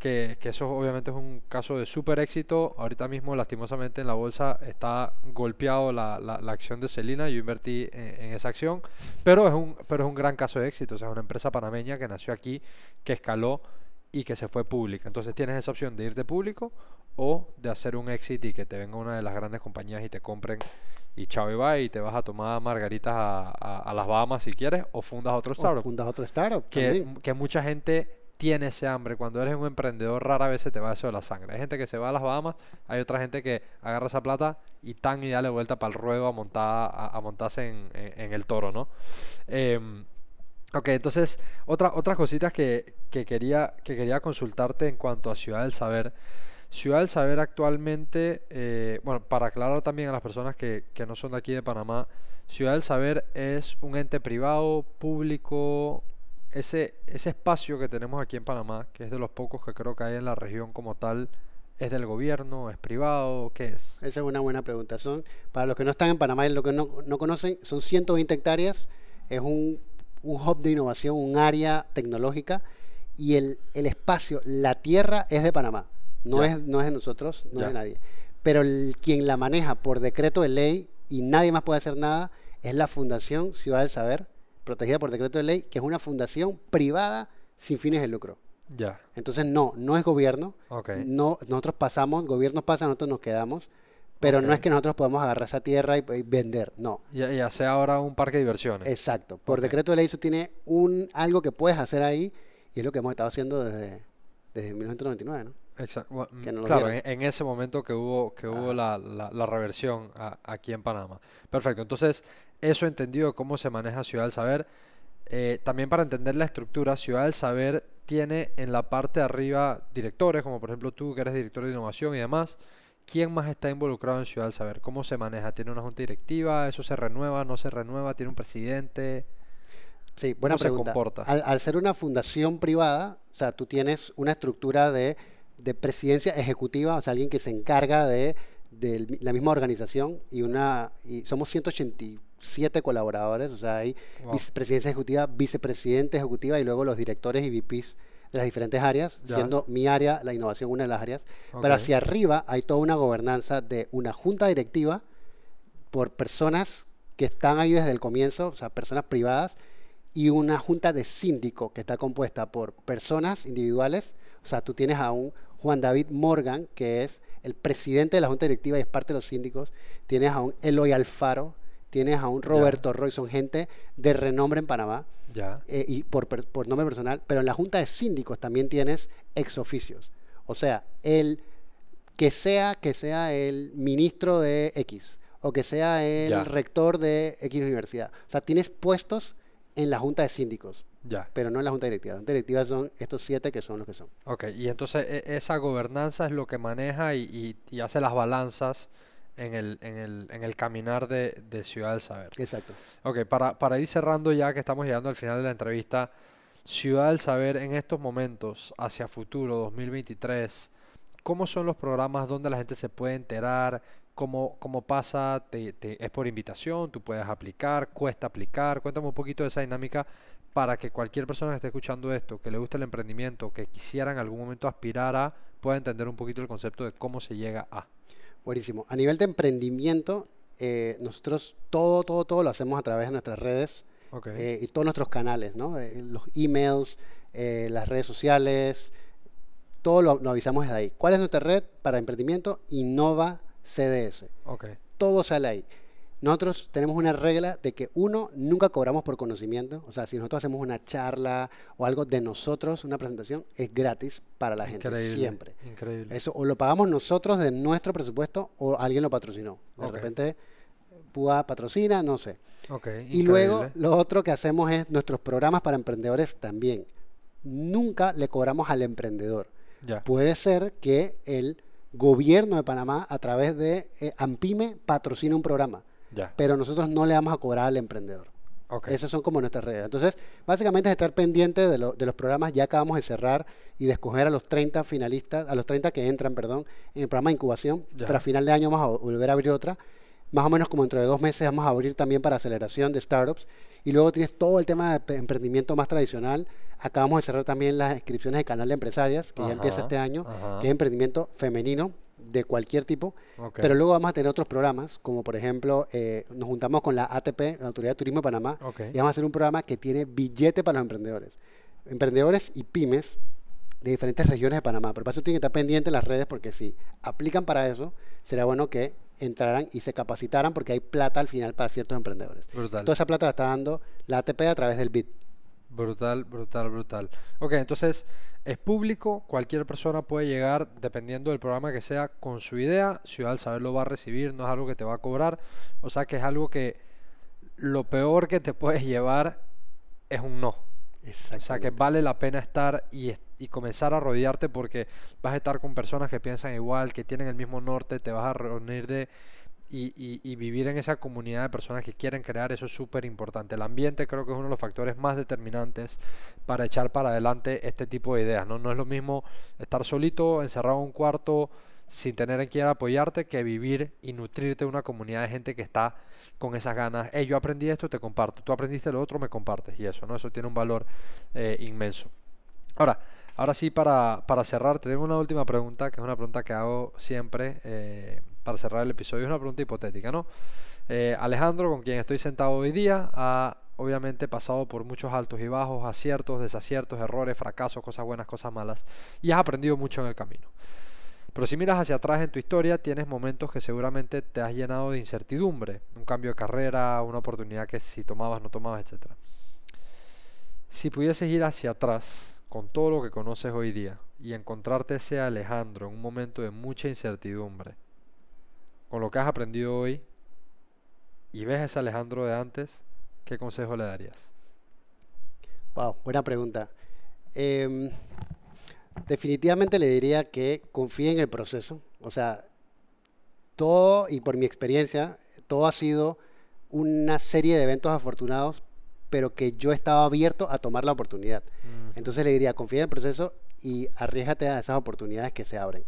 que, eso obviamente es un caso de súper éxito. Ahorita mismo, lastimosamente, en la bolsa está golpeado la, la, acción de Celina. Yo invertí en, esa acción, pero es, un, pero es un gran caso de éxito. O sea, es una empresa panameña que nació aquí, que escaló y que se fue pública. Entonces tienes esa opción de irte público o de hacer un éxito y que te venga una de las grandes compañías y te compren y chao y bye y te vas a tomar margaritas a, las Bahamas si quieres o fundas otro startup. fundas otro startup. Que, que mucha gente tiene ese hambre. Cuando eres un emprendedor, rara vez se te va eso de la sangre. Hay gente que se va a las Bahamas, hay otra gente que agarra esa plata y tan y dale vuelta para el ruedo a, a, montarse en, el toro, ¿no? Em, ok, entonces, otra, otras cositas que, quería, que quería consultarte en cuanto a Ciudad del Saber. Ciudad del Saber actualmente, eh, bueno, para aclarar también a las personas que, que no son de aquí de Panamá, Ciudad del Saber es un ente privado, público, ese, ese espacio que tenemos aquí en Panamá, que es de los pocos que creo que hay en la región como tal, ¿Es del gobierno? ¿Es privado? ¿Qué es? Esa es una buena pregunta. para los que no están en Panamá y los que no, conocen, son 120 hectáreas. Es un, un, hub de innovación, un área tecnológica. Y el, espacio, la tierra es de Panamá. No, es, no es de nosotros, no es de nadie. Pero quien la maneja por decreto de ley y nadie más puede hacer nada es la Fundación Ciudad del Saber, protegida por decreto de ley, que es una fundación privada sin fines de lucro. Ya. Entonces, no, no es gobierno. No, nosotros pasamos, gobiernos pasan, nosotros nos quedamos. Pero no es que nosotros podamos agarrar esa tierra y, vender, no. Ya, ya, sea ahora un parque de diversiones. Exacto. Por decreto de ley, eso tiene un, algo que puedes hacer ahí y es lo que hemos estado haciendo desde, desde 1999, Exacto. claro, en, ese momento que hubo, que hubo la, la, reversión aquí en Panamá. Perfecto. Entonces, eso entendido cómo se maneja Ciudad del Saber. Eh, también para entender la estructura, Ciudad del Saber tiene en la parte de arriba directores, como por ejemplo tú que eres director de innovación y demás. ¿Quién más está involucrado en Ciudad del Saber? ¿Cómo se maneja? ¿Tiene una junta directiva? ¿Eso se renueva? ¿No se renueva? ¿Tiene un presidente? Sí, buena ¿Cómo pregunta. Se comporta? Al, ser una fundación privada, o sea, tú tienes una estructura de, presidencia ejecutiva, o sea, alguien que se encarga de, la misma organización y una y somos 180 siete colaboradores, o sea, hay wow. presidencia ejecutiva, vicepresidente ejecutiva y luego los directores y VPs de las diferentes áreas, siendo mi área, la innovación, una de las áreas. Pero hacia arriba hay toda una gobernanza de una junta directiva por personas que están ahí desde el comienzo, o sea, personas privadas, y una junta de síndico que está compuesta por personas individuales. O sea, tú tienes a un Juan David Morgan, que es el presidente de la junta directiva y es parte de los síndicos. Tienes a un Eloy Alfaro, tienes a un Roberto Roy, son gente de renombre en Panamá, Ya. Eh, y por, nombre personal, pero en la Junta de Síndicos también tienes ex oficios. O sea, el que sea, que sea el ministro de X, o que sea el rector de X universidad. O sea, tienes puestos en la Junta de Síndicos. Ya. Pero no en la Junta Directiva. La Junta Directiva son estos siete que son los que son. Ok, y entonces e, esa gobernanza es lo que maneja y hace las balanzas en el, en el, en el caminar de, Ciudad del Saber. Exacto. Ok, para, para ir cerrando ya que estamos llegando al final de la entrevista, Ciudad del Saber en estos momentos, hacia futuro, 2023, ¿cómo son los programas donde la gente se puede enterar? ¿Cómo, cómo pasa? ¿Es por invitación? ¿Tú puedes aplicar? ¿Cuesta aplicar? Cuéntame un poquito de esa dinámica para que cualquier persona que esté escuchando esto, que le guste el emprendimiento, que quisiera en algún momento aspirar a, pueda entender un poquito el concepto de cómo se llega a. Buenísimo. A nivel de emprendimiento, eh, nosotros todo, todo, todo lo hacemos a través de nuestras redes eh, y todos nuestros canales, ¿no? Eh, los emails, las redes sociales, todo lo, avisamos desde ahí. ¿Cuál es nuestra red para emprendimiento? Innova CDS. Okay. Todo sale ahí. Nosotros tenemos una regla de que uno, nunca cobramos por conocimiento. O sea, si nosotros hacemos una charla o algo de nosotros, una presentación, es gratis para la gente siempre. Increíble. Eso o lo pagamos nosotros de nuestro presupuesto o alguien lo patrocinó. De repente PUA patrocina, no sé. y luego lo otro que hacemos es nuestros programas para emprendedores también. Nunca le cobramos al emprendedor. Ya. Puede ser que el gobierno de Panamá a través de eh, AMPIME patrocine un programa pero nosotros no le vamos a cobrar al emprendedor. Esas son como nuestras redes Entonces, básicamente es estar pendiente de, los programas. Ya acabamos de cerrar y de escoger a los 30 finalistas, a los 30 que entran, perdón, en el programa de incubación. pero Para final de año vamos a volver a abrir otra. Más o menos como dentro de dos meses vamos a abrir también para aceleración de startups. Y luego tienes todo el tema de emprendimiento más tradicional. Acabamos de cerrar también las inscripciones del canal de empresarias, que ya empieza este año, que es emprendimiento femenino, de cualquier tipo, pero luego vamos a tener otros programas, como por ejemplo, eh, nos juntamos con la ATP, la Autoridad de Turismo de Panamá, y vamos a hacer un programa que tiene billete para los emprendedores. Emprendedores y pymes de diferentes regiones de Panamá. Pero para eso tienen que estar pendientes las redes, porque si aplican para eso, será bueno que entraran y se capacitaran, porque hay plata al final para ciertos emprendedores. Toda esa plata la está dando la ATP a través del BIT. Brutal, brutal, brutal. Ok, entonces es público, cualquier persona puede llegar, dependiendo del programa que sea, con su idea. Ciudad al Saber lo va a recibir, no es algo que te va a cobrar. O sea que es algo que lo peor que te puedes llevar es un no. O sea que vale la pena estar y, y, comenzar a rodearte porque vas a estar con personas que piensan igual, que tienen el mismo norte, te vas a reunir de y, vivir en esa comunidad de personas que quieren crear, eso es súper importante. El ambiente creo que es uno de los factores más determinantes para echar para adelante este tipo de ideas. No, no es lo mismo estar solito, encerrado en un cuarto, sin tener en quien apoyarte, que vivir y nutrirte una comunidad de gente que está con esas ganas. Hey, yo aprendí esto, te comparto. Tú aprendiste lo otro, me compartes. Y eso, ¿no? Eso tiene un valor eh, inmenso. Ahora, ahora sí, para, cerrar, te tengo una última pregunta, que es una pregunta que hago siempre. Eh, para cerrar el episodio, es una pregunta hipotética, ¿no? Eh, Alejandro, con quien estoy sentado hoy día, ha obviamente pasado por muchos altos y bajos, aciertos, desaciertos, errores, fracasos, cosas buenas, cosas malas, y has aprendido mucho en el camino. Pero si miras hacia atrás en tu historia, tienes momentos que seguramente te has llenado de incertidumbre, un cambio de carrera, una oportunidad que si tomabas, no tomabas, etc. Si pudieses ir hacia atrás con todo lo que conoces hoy día y encontrarte ese Alejandro en un momento de mucha incertidumbre, con lo que has aprendido hoy y ves a ese Alejandro de antes, ¿qué consejo le darías? Wow, buena pregunta. Em, definitivamente le diría que confíe en el proceso. O sea, todo, y por mi experiencia, todo ha sido una serie de eventos afortunados, pero que yo estaba abierto a tomar la oportunidad. Mm. Entonces le diría, confía en el proceso y arriesgate a esas oportunidades que se abren.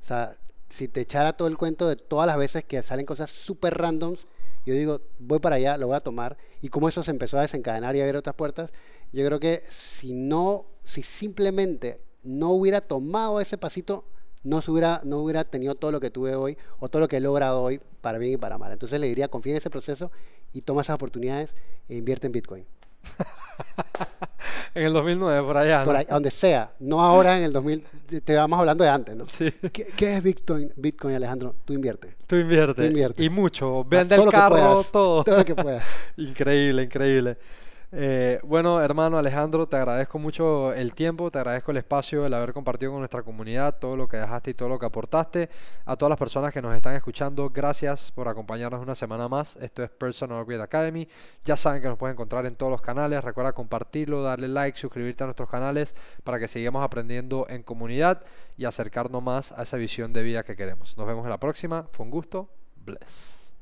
O sea, si te echara todo el cuento de todas las veces que salen cosas súper randoms, yo digo, voy para allá, lo voy a tomar, y como eso se empezó a desencadenar y a abrir otras puertas, yo creo que si no, si simplemente no hubiera tomado ese pasito, no, hubiera, no hubiera tenido todo lo que tuve hoy o todo lo que he logrado hoy para bien y para mal. Entonces le diría, confía en ese proceso y toma esas oportunidades e invierte en Bitcoin. en el 2009, por allá. Por ahí, donde sea. No ahora en el 2000. Te vamos hablando de antes, ¿no? Sí. ¿Qué, es Bitcoin, Bitcoin, Alejandro? Tú inviertes. Tú inviertes. Y mucho. Ah, Vende el carro, todo. Todo lo que puedas. increíble, increíble. Eh, bueno, hermano Alejandro, te agradezco mucho el tiempo, te agradezco el espacio, el haber compartido con nuestra comunidad todo lo que dejaste y todo lo que aportaste. A todas las personas que nos están escuchando, gracias por acompañarnos una semana más. Esto es Personal Upgrade Academy. Ya saben que nos pueden encontrar en todos los canales. Recuerda compartirlo, darle like, suscribirte a nuestros canales para que sigamos aprendiendo en comunidad y acercarnos más a esa visión de vida que queremos. Nos vemos en la próxima. Fue un gusto. Bless.